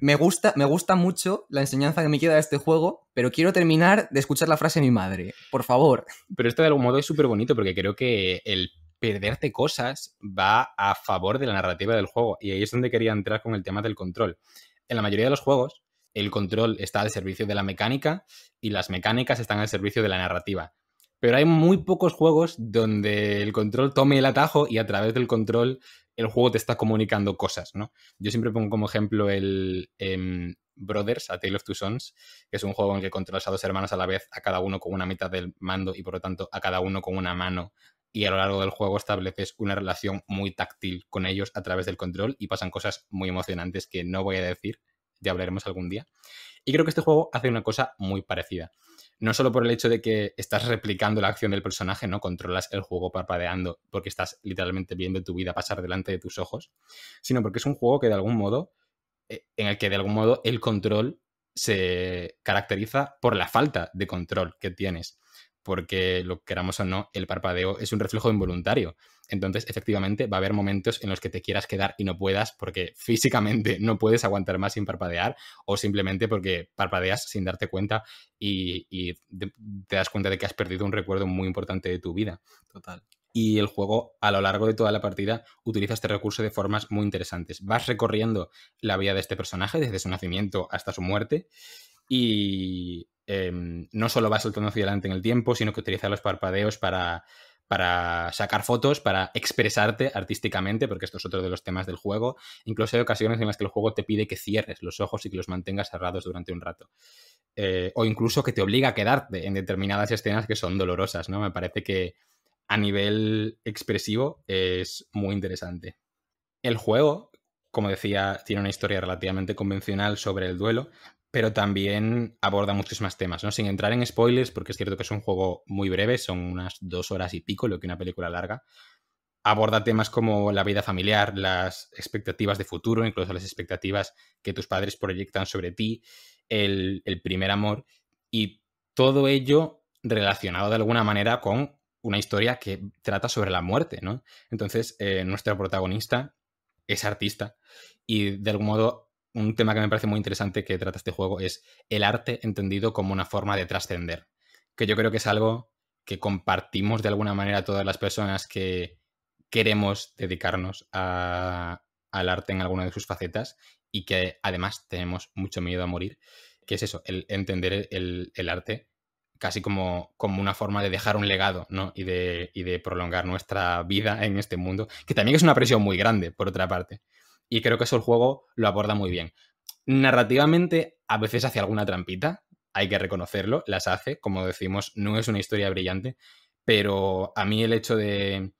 me, gusta, me gusta mucho la enseñanza que me queda de este juego, pero quiero terminar de escuchar la frase de mi madre, por favor. Pero esto de algún modo es súper bonito porque creo que el perderte cosas va a favor de la narrativa del juego y ahí es donde quería entrar con el tema del control. En la mayoría de los juegos, el control está al servicio de la mecánica y las mecánicas están al servicio de la narrativa pero hay muy pocos juegos donde el control tome el atajo y a través del control el juego te está comunicando cosas, ¿no? Yo siempre pongo como ejemplo el em, Brothers, A Tale of Two Sons, que es un juego en el que controlas a dos hermanos a la vez, a cada uno con una mitad del mando y por lo tanto a cada uno con una mano y a lo largo del juego estableces una relación muy táctil con ellos a través del control y pasan cosas muy emocionantes que no voy a decir, ya hablaremos algún día. Y creo que este juego hace una cosa muy parecida no solo por el hecho de que estás replicando la acción del personaje, ¿no? Controlas el juego parpadeando porque estás literalmente viendo tu vida pasar delante de tus ojos, sino porque es un juego que de algún modo, eh, en el que de algún modo el control se caracteriza por la falta de control que tienes porque lo queramos o no, el parpadeo es un reflejo involuntario. Entonces, efectivamente, va a haber momentos en los que te quieras quedar y no puedas porque físicamente no puedes aguantar más sin parpadear o simplemente porque parpadeas sin darte cuenta y, te, das cuenta de que has perdido un recuerdo muy importante de tu vida. Total y el juego a lo largo de toda la partida utiliza este recurso de formas muy interesantes. Vas recorriendo la vida de este personaje desde su nacimiento hasta su muerte y em, no solo va saltando hacia adelante en el tiempo, sino que utiliza los parpadeos para, para sacar fotos, para expresarte artísticamente, porque esto es otro de los temas del juego. Incluso hay ocasiones en las que el juego te pide que cierres los ojos y que los mantengas cerrados durante un rato. Eh, o incluso que te obliga a quedarte en determinadas escenas que son dolorosas, ¿no? Me parece que a nivel expresivo es muy interesante. El juego, como decía, tiene una historia relativamente convencional sobre el duelo, pero también aborda muchos más temas, ¿no? Sin entrar en spoilers, porque es cierto que es un juego muy breve, son unas dos horas y pico, lo que una película larga. Aborda temas como la vida familiar, las expectativas de futuro, incluso las expectativas que tus padres proyectan sobre ti, el, primer amor y todo ello relacionado de alguna manera con una historia que trata sobre la muerte, ¿no? Entonces, nuestro eh, nuestra protagonista es artista y de algún modo un tema que me parece muy interesante que trata este juego es el arte entendido como una forma de trascender, que yo creo que es algo que compartimos de alguna manera todas las personas que queremos dedicarnos a, al arte en alguna de sus facetas y que además tenemos mucho miedo a morir, que es eso, el entender el, arte casi como, como, una forma de dejar un legado ¿no? y, de, y de prolongar nuestra vida en este mundo, que también es una presión muy grande, por otra parte, y creo que eso el juego lo aborda muy bien. Narrativamente, a veces hace alguna trampita, hay que reconocerlo, las hace, como decimos, no es una historia brillante, pero a mí el hecho de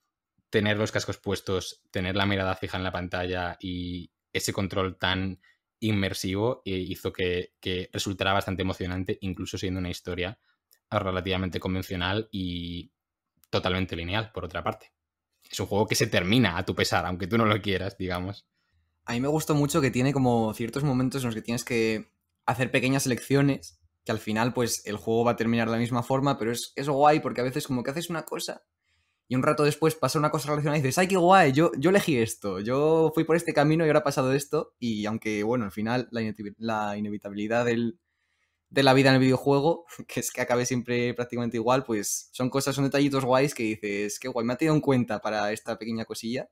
tener los cascos puestos, tener la mirada fija en la pantalla y ese control tan inmersivo eh, hizo que, resultara bastante emocionante, incluso siendo una historia relativamente convencional y totalmente lineal, por otra parte. Es un juego que se termina a tu pesar, aunque tú no lo quieras, digamos a mí me gustó mucho que tiene como ciertos momentos en los que tienes que hacer pequeñas elecciones, que al final pues el juego va a terminar de la misma forma, pero es, es guay porque a veces como que haces una cosa y un rato después pasa una cosa relacionada y dices, ay, qué guay, yo, yo elegí esto, yo fui por este camino y ahora ha pasado esto. Y aunque, bueno, al final la, inevitabilidad del, de la vida en el videojuego, que es que acabe siempre prácticamente igual, pues son cosas, son detallitos guays que dices, qué guay, me ha tenido en cuenta para esta pequeña cosilla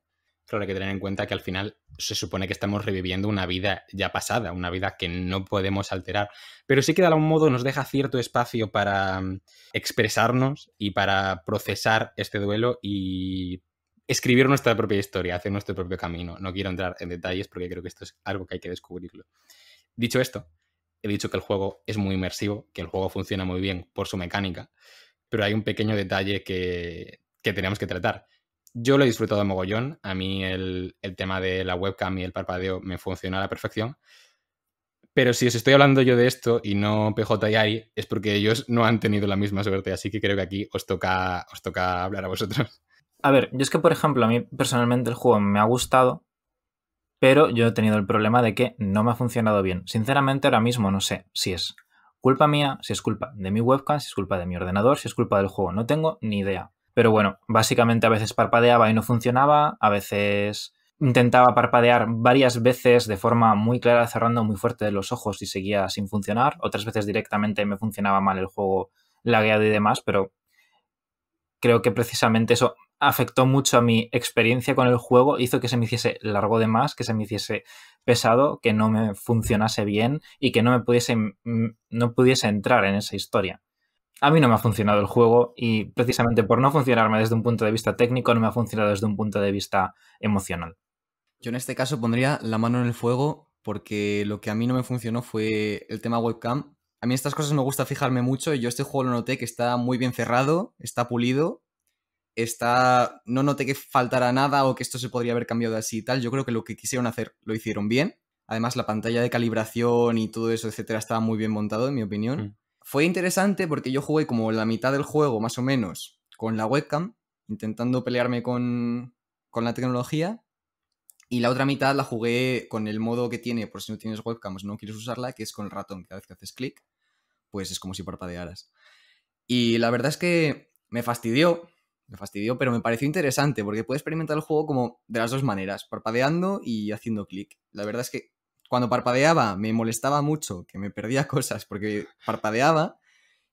pero hay que tener en cuenta que al final se supone que estamos reviviendo una vida ya pasada, una vida que no podemos alterar, pero sí que de algún modo nos deja cierto espacio para mm, expresarnos y para procesar este duelo y escribir nuestra propia historia, hacer nuestro propio camino. No quiero entrar en detalles porque creo que esto es algo que hay que descubrirlo. Dicho esto, he dicho que el juego es muy inmersivo, que el juego funciona muy bien por su mecánica, pero hay un pequeño detalle que tenemos que tratar yo lo he disfrutado mogollón. A mí el, el tema de la webcam y el parpadeo me funciona a la perfección. Pero si os estoy hablando yo de esto y no PJI, es porque ellos no han tenido la misma suerte, así que creo que aquí os toca, os toca hablar a vosotros. A ver, yo es que, por ejemplo, a mí personalmente el juego me ha gustado, pero yo he tenido el problema de que no me ha funcionado bien. Sinceramente, ahora mismo no sé si es culpa mía, si es culpa de mi webcam, si es culpa de mi ordenador, si es culpa del juego. No tengo ni idea. Pero bueno, básicamente a veces parpadeaba y no funcionaba, a veces intentaba parpadear varias veces de forma muy clara, cerrando muy fuerte los ojos y seguía sin funcionar. Otras veces directamente me funcionaba mal el juego, lagueado y demás, pero creo que precisamente eso afectó mucho a mi experiencia con el juego, hizo que se me hiciese largo de más, que se me hiciese pesado, que no me funcionase bien y que no me pudiese, mm, no pudiese entrar en esa historia. A mí no me ha funcionado el juego y precisamente por no funcionarme desde un punto de vista técnico, no me ha funcionado desde un punto de vista emocional. Yo en este caso pondría la mano en el fuego porque lo que a mí no me funcionó fue el tema webcam. A mí estas cosas me gusta fijarme mucho y yo este juego lo noté que está muy bien cerrado, está pulido, está no noté que faltara nada o que esto se podría haber cambiado así y tal. Yo creo que lo que quisieron hacer lo hicieron bien. Además la pantalla de calibración y todo eso, etcétera, estaba muy bien montado en mi opinión. Mm fue interesante porque yo jugué como la mitad del juego, más o menos, con la webcam, intentando pelearme con, la tecnología. Y la otra mitad la jugué con el modo que tiene, por si no tienes webcam o pues no quieres usarla, que es con el ratón. Cada vez que haces clic, pues es como si parpadearas. Y la verdad es que me fastidió, me fastidió, pero me pareció interesante porque puedes experimentar el juego como de las dos maneras, parpadeando y haciendo clic. La verdad es que cuando parpadeaba me molestaba mucho, que me perdía cosas porque parpadeaba.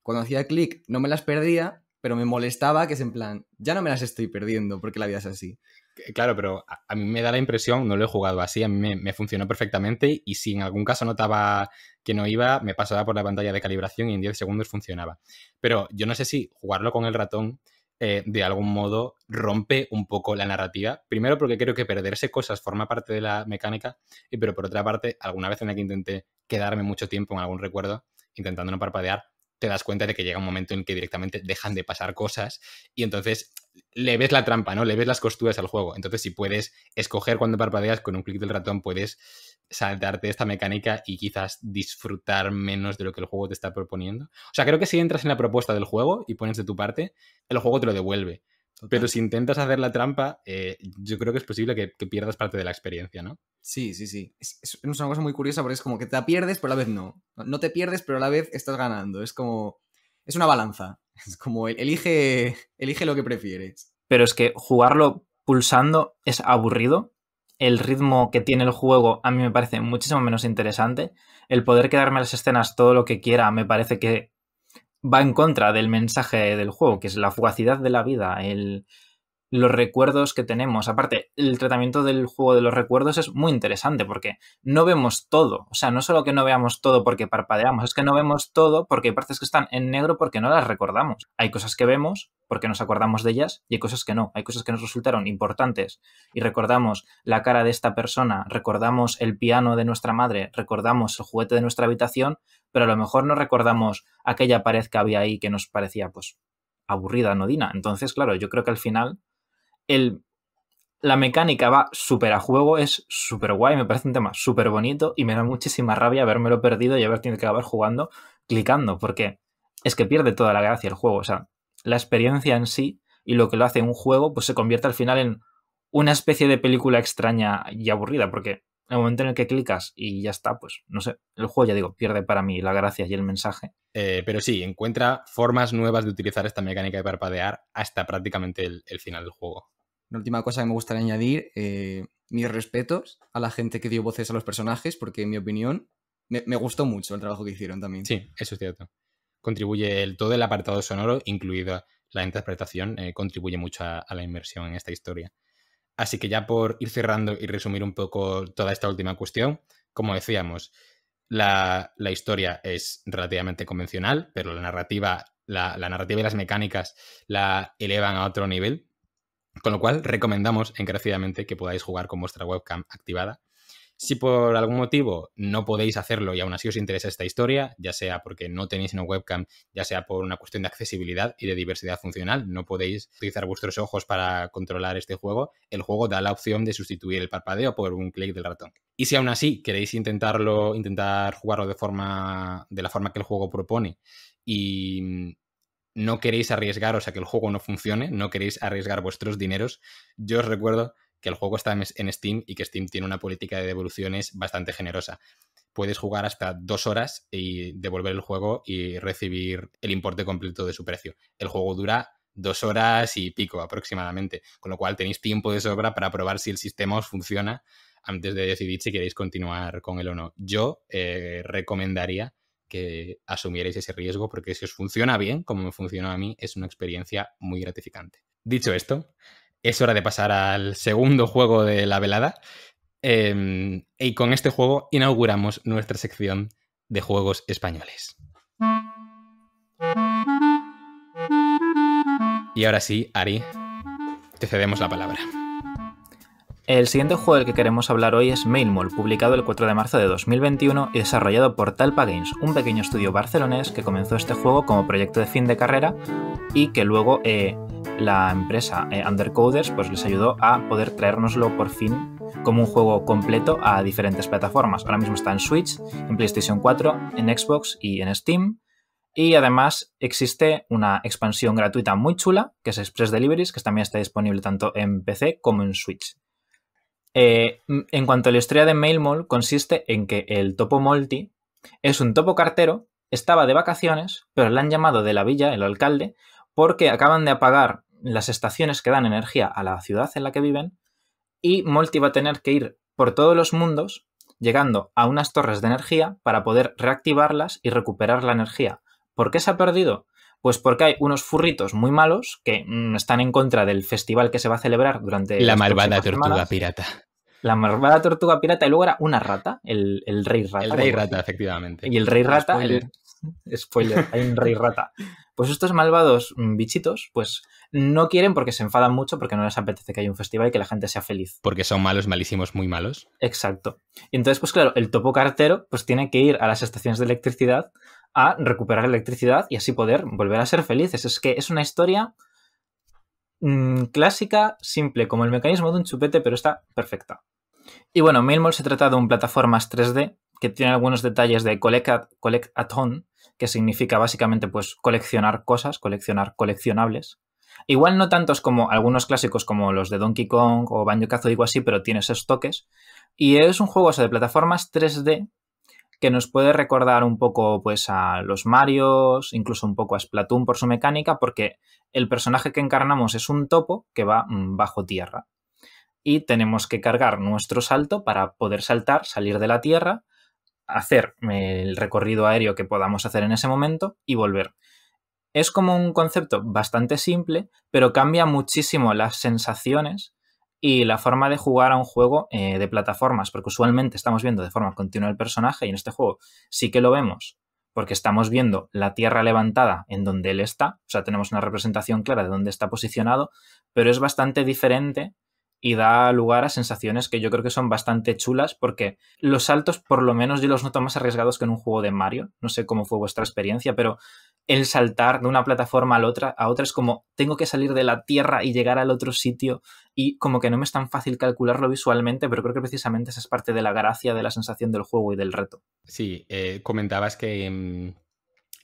Cuando hacía clic no me las perdía, pero me molestaba que es en plan, ya no me las estoy perdiendo porque la vida es así. Eh, claro, pero a, mí me da la impresión, no lo he jugado así, a mí me, me, funcionó perfectamente y si en algún caso notaba que no iba, me pasaba por la pantalla de calibración y en 10 segundos funcionaba. Pero yo no sé si jugarlo con el ratón eh, de algún modo rompe un poco la narrativa. Primero porque creo que perderse cosas forma parte de la mecánica, y pero por otra parte, alguna vez en la que intenté quedarme mucho tiempo en algún recuerdo, intentando no parpadear, te das cuenta de que llega un momento en que directamente dejan de pasar cosas y entonces le ves la trampa, ¿no? Le ves las costuras al juego. Entonces, si puedes escoger cuando parpadeas con un clic del ratón, puedes saltarte esta mecánica y quizás disfrutar menos de lo que el juego te está proponiendo. O sea, creo que si entras en la propuesta del juego y pones de tu parte, el juego te lo devuelve. Pero si intentas hacer la trampa, eh, yo creo que es posible que, pierdas parte de la experiencia, ¿no? Sí, sí, sí. Es, una cosa muy curiosa porque es como que te la pierdes, pero a la vez no. No te pierdes, pero a la vez estás ganando. Es como. Es una balanza. Es como elige, elige lo que prefieres. Pero es que jugarlo pulsando es aburrido. El ritmo que tiene el juego a mí me parece muchísimo menos interesante. El poder quedarme a las escenas todo lo que quiera me parece que va en contra del mensaje del juego, que es la fugacidad de la vida, los recuerdos que tenemos. Aparte, el tratamiento del juego de los recuerdos es muy interesante porque no vemos todo. O sea, no solo que no veamos todo porque parpadeamos, es que no vemos todo porque hay partes que están en negro porque no las recordamos. Hay cosas que vemos porque nos acordamos de ellas y hay cosas que no. Hay cosas que nos resultaron importantes y recordamos la cara de esta persona, recordamos el piano de nuestra madre, recordamos el juguete de nuestra habitación, pero a lo mejor no recordamos aquella pared que había ahí que nos parecía pues aburrida, anodina. Entonces, claro, yo creo que al final el, la mecánica va súper a juego, es súper guay, me parece un tema súper bonito y me da muchísima rabia habérmelo perdido y haber tenido que acabar jugando clicando, porque es que pierde toda la gracia el juego. O sea, la experiencia en sí y lo que lo hace un juego, pues se convierte al final en una especie de película extraña y aburrida, porque el momento en el que clicas y ya está, pues no sé, el juego ya digo, pierde para mí la gracia y el mensaje. Eh, pero sí, encuentra formas nuevas de utilizar esta mecánica de parpadear hasta prácticamente el, final del juego. Una última cosa que me gustaría añadir, eh, mis respetos a la gente que dio voces a los personajes, porque en mi opinión me, gustó mucho el trabajo que hicieron también. Sí, eso es cierto. Contribuye todo el apartado sonoro, incluida la interpretación, eh, contribuye mucho a, a la inmersión en esta historia. Así que ya por ir cerrando y resumir un poco toda esta última cuestión, como decíamos, la, historia es relativamente convencional, pero la narrativa, la, la narrativa y las mecánicas la elevan a otro nivel, con lo cual recomendamos encarecidamente que podáis jugar con vuestra webcam activada si por algún motivo no podéis hacerlo y aún así os interesa esta historia, ya sea porque no tenéis una webcam, ya sea por una cuestión de accesibilidad y de diversidad funcional, no podéis utilizar vuestros ojos para controlar este juego, el juego da la opción de sustituir el parpadeo por un clic del ratón. Y si aún así queréis intentarlo, intentar jugarlo de forma de la forma que el juego propone y mm, no queréis arriesgaros a que el juego no funcione, no queréis arriesgar vuestros dineros, yo os recuerdo que el juego está en Steam y que Steam tiene una política de devoluciones bastante generosa. Puedes jugar hasta dos horas y devolver el juego y recibir el importe completo de su precio. El juego dura dos horas y pico aproximadamente, con lo cual tenéis tiempo de sobra para probar si el sistema os funciona antes de decidir si queréis continuar con él o no. Yo eh, recomendaría que asumierais ese riesgo porque si os funciona bien, como me funcionó a mí, es una experiencia muy gratificante. Dicho esto, es hora de pasar al segundo juego de la velada. Em, y con este juego inauguramos nuestra sección de juegos españoles. Y ahora sí, Ari, te cedemos la palabra. El siguiente juego del que queremos hablar hoy es Mailmall, publicado el 4 de marzo de 2021 y desarrollado por Talpa Games, un pequeño estudio barcelonés que comenzó este juego como proyecto de fin de carrera y que luego eh, la empresa eh, Undercoders pues, les ayudó a poder traérnoslo por fin como un juego completo a diferentes plataformas. Ahora mismo está en Switch, en PlayStation 4, en Xbox y en Steam. Y además existe una expansión gratuita muy chula, que es Express Deliveries, que también está disponible tanto en PC como en Switch. Eh, en cuanto a la historia de Mailmall, consiste en que el topo Multi es un topo cartero, estaba de vacaciones, pero le han llamado de la villa, el alcalde, porque acaban de apagar las estaciones que dan energía a la ciudad en la que viven, y Molti va a tener que ir por todos los mundos, llegando a unas torres de energía para poder reactivarlas y recuperar la energía. ¿Por qué se ha perdido? Pues porque hay unos furritos muy malos que mm, están en contra del festival que se va a celebrar durante... La malvada tortuga pirata. La malvada tortuga pirata y luego era una rata, el, rey rata. El rey rata, efectivamente. Y el rey rata, spoiler. spoiler, hay un rey rata. Pues estos malvados mm, bichitos, pues no quieren porque se enfadan mucho, porque no les apetece que haya un festival y que la gente sea feliz. Porque son malos, malísimos, muy malos. Exacto. Y entonces, pues claro, el topo cartero pues tiene que ir a las estaciones de electricidad a recuperar electricidad y así poder volver a ser felices. Es que es una historia mm, clásica, simple, como el mecanismo de un chupete, pero está perfecta. Y bueno, Mailmall se trata de un plataformas 3D que tiene algunos detalles de collect at, home, que significa básicamente pues coleccionar cosas, coleccionar coleccionables. Igual no tantos como algunos clásicos como los de Donkey Kong o Banjo Kazooie o así, pero tiene esos toques. Y es un juego de plataformas 3D que nos puede recordar un poco pues a los Marios, incluso un poco a Splatoon por su mecánica, porque el personaje que encarnamos es un topo que va mm, bajo tierra. Y tenemos que cargar nuestro salto para poder saltar, salir de la tierra, hacer eh, el recorrido aéreo que podamos hacer en ese momento y volver. Es como un concepto bastante simple, pero cambia muchísimo las sensaciones y la forma de jugar a un juego eh, de plataformas, porque usualmente estamos viendo de forma continua el personaje y en este juego sí que lo vemos porque estamos viendo la tierra levantada en donde él está, o sea, tenemos una representación clara de dónde está posicionado, pero es bastante diferente y da lugar a sensaciones que yo creo que son bastante chulas porque los saltos por lo menos yo los noto más arriesgados que en un juego de Mario. No sé cómo fue vuestra experiencia, pero el saltar de una plataforma a otra, a otra es como tengo que salir de la tierra y llegar al otro sitio y como que no me es tan fácil calcularlo visualmente, pero creo que precisamente esa es parte de la gracia, de la sensación del juego y del reto. Sí, eh, comentabas que... Mm,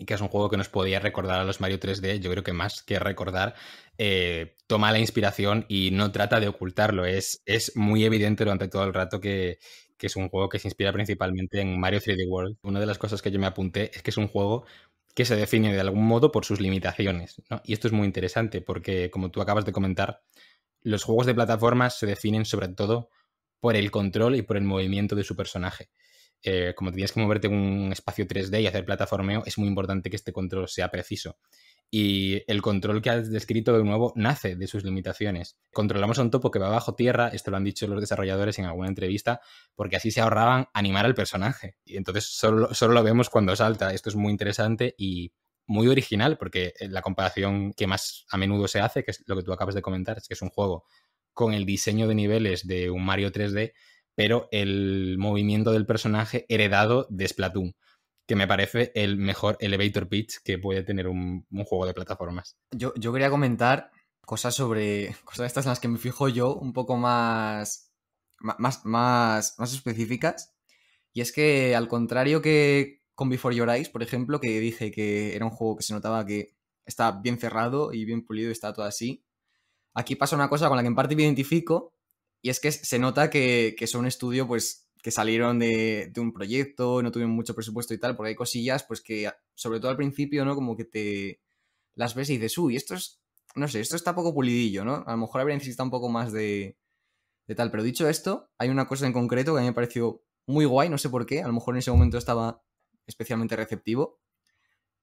y que es un juego que nos podía recordar a los Mario 3D, yo creo que más que recordar, eh, toma la inspiración y no trata de ocultarlo. Es, es muy evidente durante todo el rato que, es un juego que se inspira principalmente en Mario 3D World. Una de las cosas que yo me apunté es que es un juego que se define de algún modo por sus limitaciones. Y esto es muy interesante porque, como tú acabas de comentar, los juegos de plataformas se definen sobre todo por el control y por el movimiento de su personaje. Eh, como tenías que moverte en un espacio 3D y hacer plataformeo, es muy importante que este control sea preciso. Y el control que has descrito de nuevo nace de sus limitaciones. Controlamos a un topo que va bajo tierra, esto lo han dicho los desarrolladores en alguna entrevista, porque así se ahorraban animar al personaje. Y entonces solo, solo lo vemos cuando salta. Esto es muy interesante y muy original, porque la comparación que más a menudo se hace, que es lo que tú acabas de comentar, es que es un juego con el diseño de niveles de un Mario 3D, pero el movimiento del personaje heredado de Splatoon, que me parece el mejor elevator pitch que puede tener un, juego de plataformas. Yo, yo, quería comentar cosas sobre, cosas estas en las que me fijo yo, un poco más, más, más, más específicas, y es que al contrario que con Before Your Eyes, por ejemplo, que dije que era un juego que se notaba que está bien cerrado y bien pulido y está todo así, aquí pasa una cosa con la que en parte me identifico, y es que se nota que, que son un estudio, pues, que salieron de, de, un proyecto, no tuvieron mucho presupuesto y tal, porque hay cosillas, pues, que sobre todo al principio, ¿no? Como que te las ves y dices, uy, esto es, no sé, esto está poco pulidillo, ¿no? A lo mejor habría necesitado un poco más de, de tal. Pero dicho esto, hay una cosa en concreto que a mí me pareció muy guay, no sé por qué, a lo mejor en ese momento estaba especialmente receptivo,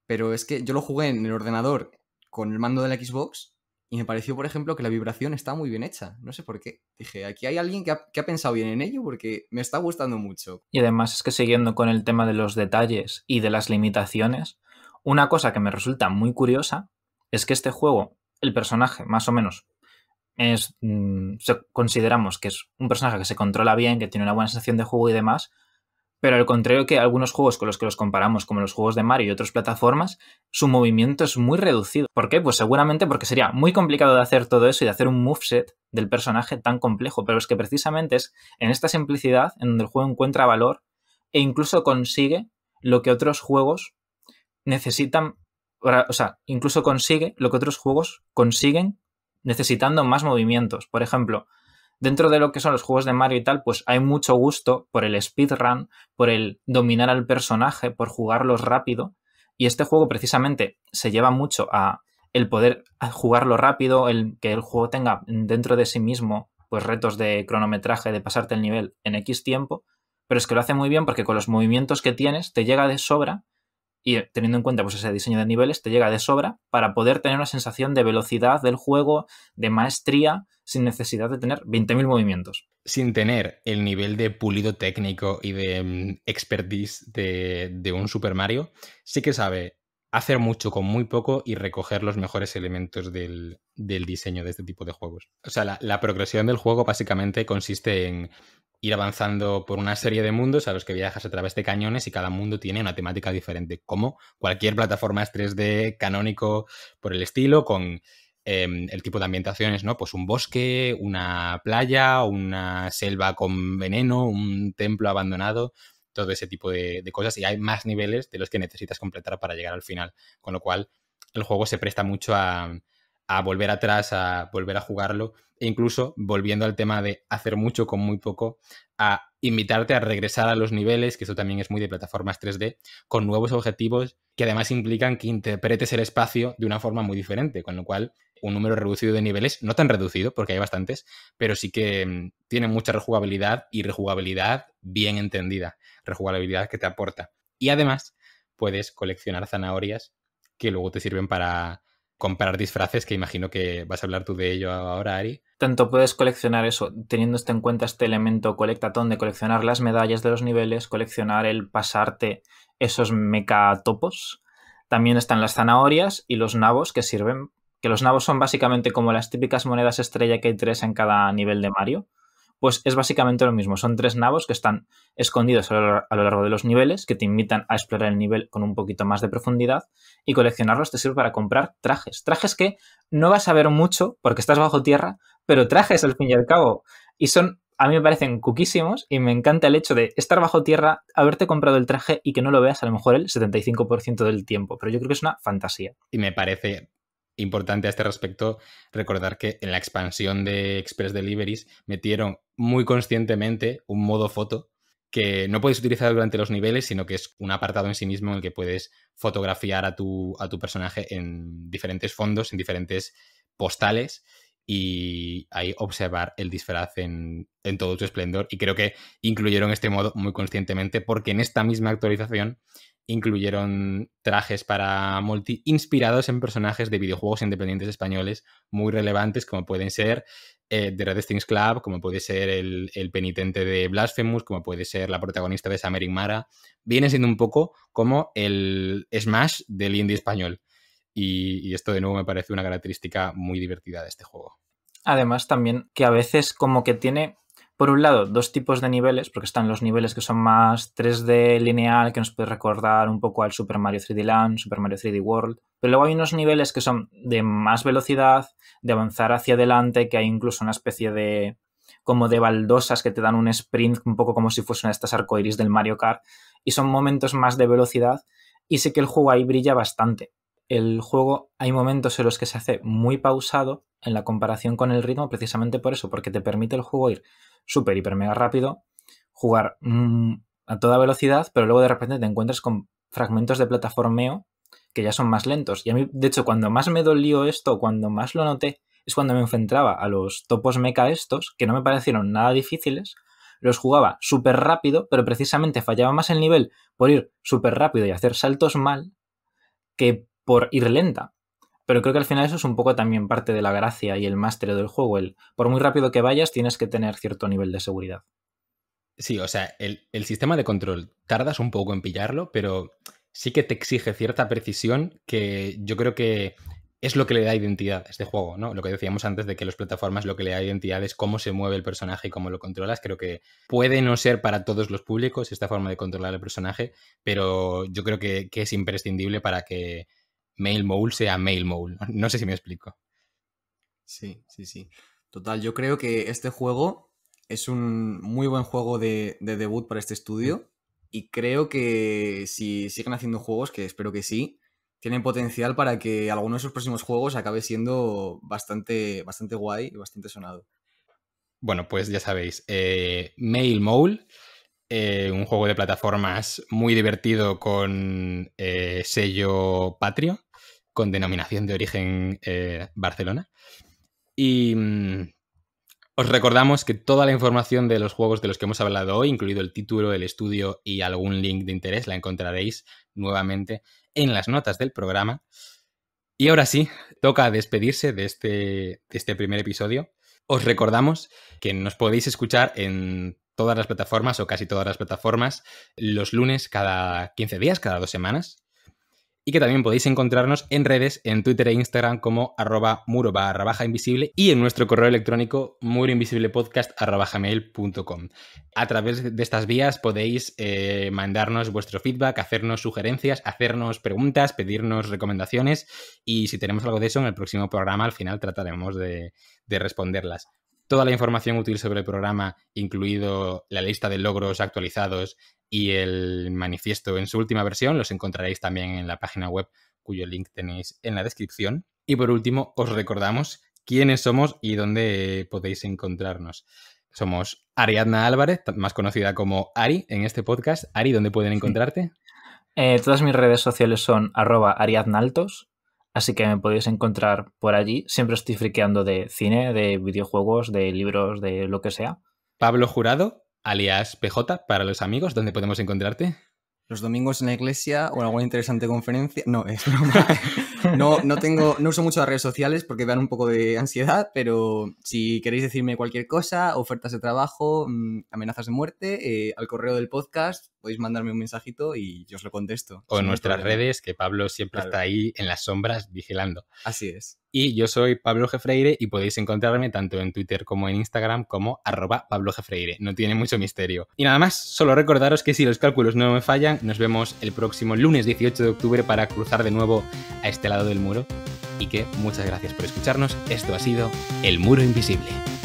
pero es que yo lo jugué en el ordenador con el mando de la Xbox y me pareció, por ejemplo, que la vibración está muy bien hecha. No sé por qué. Dije, aquí hay alguien que ha, pensado bien en ello porque me está gustando mucho. Y además es que siguiendo con el tema de los detalles y de las limitaciones, una cosa que me resulta muy curiosa es que este juego, el personaje, más o menos, es, mm, consideramos que es un personaje que se controla bien, que tiene una buena sensación de juego y demás, pero al contrario que algunos juegos con los que los comparamos, como los juegos de Mario y otras plataformas, su movimiento es muy reducido. ¿Por qué? Pues seguramente porque sería muy complicado de hacer todo eso y de hacer un moveset del personaje tan complejo. Pero es que precisamente es en esta simplicidad en donde el juego encuentra valor e incluso consigue lo que otros juegos necesitan. O sea, incluso consigue lo que otros juegos consiguen necesitando más movimientos. Por ejemplo, dentro de lo que son los juegos de Mario y tal, pues hay mucho gusto por el speedrun, por el dominar al personaje, por jugarlos rápido. Y este juego precisamente se lleva mucho a el poder jugarlo rápido, el que el juego tenga dentro de sí mismo pues retos de cronometraje, de pasarte el nivel en X tiempo, pero es que lo hace muy bien porque con los movimientos que tienes te llega de sobra y teniendo en cuenta pues, ese diseño de niveles, te llega de sobra para poder tener una sensación de velocidad del juego, de maestría, sin necesidad de tener 20.000 movimientos. Sin tener el nivel de pulido técnico y de mm, expertise de, un Super Mario, sí que sabe hacer mucho con muy poco y recoger los mejores elementos del, diseño de este tipo de juegos. O sea, la, la, progresión del juego básicamente consiste en ir avanzando por una serie de mundos a los que viajas a través de cañones y cada mundo tiene una temática diferente, como cualquier plataforma 3D canónico por el estilo, con em, el tipo de ambientaciones, ¿no? Pues un bosque, una playa, una selva con veneno, un templo abandonado, todo ese tipo de, cosas. Y hay más niveles de los que necesitas completar para llegar al final. Con lo cual, el juego se presta mucho a, a volver atrás, a volver a jugarlo, e incluso volviendo al tema de hacer mucho con muy poco, a invitarte a regresar a los niveles, que eso también es muy de plataformas 3D, con nuevos objetivos que además implican que interpretes el espacio de una forma muy diferente, con lo cual un número reducido de niveles, no tan reducido porque hay bastantes, pero sí que mm, tiene mucha rejugabilidad y rejugabilidad bien entendida, rejugabilidad que te aporta. Y además puedes coleccionar zanahorias que luego te sirven para comprar disfraces, que imagino que vas a hablar tú de ello ahora, Ari. Tanto puedes coleccionar eso, teniendo en cuenta este elemento colectatón de coleccionar las medallas de los niveles, coleccionar el pasarte esos mecatopos. También están las zanahorias y los nabos que sirven, que los nabos son básicamente como las típicas monedas estrella que hay tres en cada nivel de Mario, pues es básicamente lo mismo. Son tres nabos que están escondidos a lo, largo de los niveles, que te invitan a explorar el nivel con un poquito más de profundidad y coleccionarlos te sirve para comprar trajes. Trajes que no vas a ver mucho porque estás bajo tierra, pero trajes al fin y al cabo. Y son, a mí me parecen cuquísimos y me encanta el hecho de estar bajo tierra, haberte comprado el traje y que no lo veas a lo mejor el 75% del tiempo. Pero yo creo que es una fantasía. Y me parece importante a este respecto recordar que en la expansión de Express Deliveries metieron muy conscientemente un modo foto que no puedes utilizar durante los niveles, sino que es un apartado en sí mismo en el que puedes fotografiar a tu, a tu personaje en diferentes fondos, en diferentes postales y ahí observar el disfraz en, en, todo su esplendor. Y creo que incluyeron este modo muy conscientemente porque en esta misma actualización incluyeron trajes para multi inspirados en personajes de videojuegos independientes españoles muy relevantes como pueden ser eh, The Red Stings Club, como puede ser el, penitente de Blasphemous, como puede ser la protagonista de Samering Mara, viene siendo un poco como el Smash del indie español. y esto de nuevo me parece una característica muy divertida de este juego. Además también que a veces como que tiene por un lado, dos tipos de niveles, porque están los niveles que son más 3D lineal, que nos puede recordar un poco al Super Mario 3D Land, Super Mario 3D World, pero luego hay unos niveles que son de más velocidad, de avanzar hacia adelante, que hay incluso una especie de como de baldosas que te dan un sprint un poco como si fuesen estas arcoiris del Mario Kart y son momentos más de velocidad y sé que el juego ahí brilla bastante. El juego hay momentos en los que se hace muy pausado en la comparación con el ritmo precisamente por eso, porque te permite el juego ir súper, hiper, mega rápido, jugar mm, a toda velocidad, pero luego de repente te encuentras con fragmentos de plataformeo que ya son más lentos. Y a mí, de hecho, cuando más me dolió esto, cuando más lo noté, es cuando me enfrentaba a los topos meca estos, que no me parecieron nada difíciles, los jugaba súper rápido, pero precisamente fallaba más el nivel por ir súper rápido y hacer saltos mal que por ir lenta. Pero creo que al final eso es un poco también parte de la gracia y el máster del juego. El, por muy rápido que vayas, tienes que tener cierto nivel de seguridad. Sí, o sea, el, sistema de control tardas un poco en pillarlo, pero sí que te exige cierta precisión que yo creo que es lo que le da identidad a este juego, ¿no? Lo que decíamos antes de que las plataformas lo que le da identidad es cómo se mueve el personaje y cómo lo controlas. Creo que puede no ser para todos los públicos esta forma de controlar el personaje, pero yo creo que es imprescindible para que MailMole sea Mail Mole, No sé si me explico. Sí, sí, sí. Total, yo creo que este juego es un muy buen juego de, debut para este estudio y creo que si siguen haciendo juegos, que espero que sí, tienen potencial para que alguno de sus próximos juegos acabe siendo bastante, bastante guay y bastante sonado. Bueno, pues ya sabéis, eh, Mail Mole, eh, un juego de plataformas muy divertido con eh, sello patrio, con denominación de origen eh, Barcelona. Y mm, os recordamos que toda la información de los juegos de los que hemos hablado hoy, incluido el título, el estudio y algún link de interés, la encontraréis nuevamente en las notas del programa. Y ahora sí, toca despedirse de este, de este primer episodio. Os recordamos que nos podéis escuchar en todas las plataformas o casi todas las plataformas los lunes cada 15 días, cada dos semanas y que también podéis encontrarnos en redes, en Twitter e Instagram como arroba muro y en nuestro correo electrónico muroinvisiblepodcast.com. A través de estas vías podéis eh, mandarnos vuestro feedback, hacernos sugerencias, hacernos preguntas, pedirnos recomendaciones y si tenemos algo de eso en el próximo programa al final trataremos de responderlas toda la información útil sobre el programa, incluido la lista de logros actualizados, y el manifiesto en su última versión. Los encontraréis también en la página web cuyo link tenéis en la descripción. Y por último, os recordamos quiénes somos y dónde podéis encontrarnos. Somos Ariadna Álvarez, más conocida como Ari en este podcast. Ari, ¿dónde pueden encontrarte? Eh, todas mis redes sociales son arroba ariadnaltos, así que me podéis encontrar por allí. Siempre estoy friqueando de cine, de videojuegos, de libros, de lo que sea. Pablo Jurado, alias PJ, para los amigos, ¿dónde podemos encontrarte? Los domingos en la iglesia o en alguna interesante conferencia. No, es broma. No, no, tengo, no uso mucho las redes sociales porque me dan un poco de ansiedad, pero si queréis decirme cualquier cosa, ofertas de trabajo, mm, amenazas de muerte, eh, al correo del podcast, podéis mandarme un mensajito y yo os lo contesto. O en nuestras redes, que Pablo siempre está ahí en las sombras vigilando. Así es. Y yo soy Pablo Jefreire y podéis encontrarme tanto en Twitter como en Instagram como arroba Pablo Jefreire. No tiene mucho misterio. Y nada más, solo recordaros que si los cálculos no me fallan, nos vemos el próximo lunes 18 de octubre para cruzar de nuevo a este lado del muro. Y que muchas gracias por escucharnos. Esto ha sido El Muro Invisible.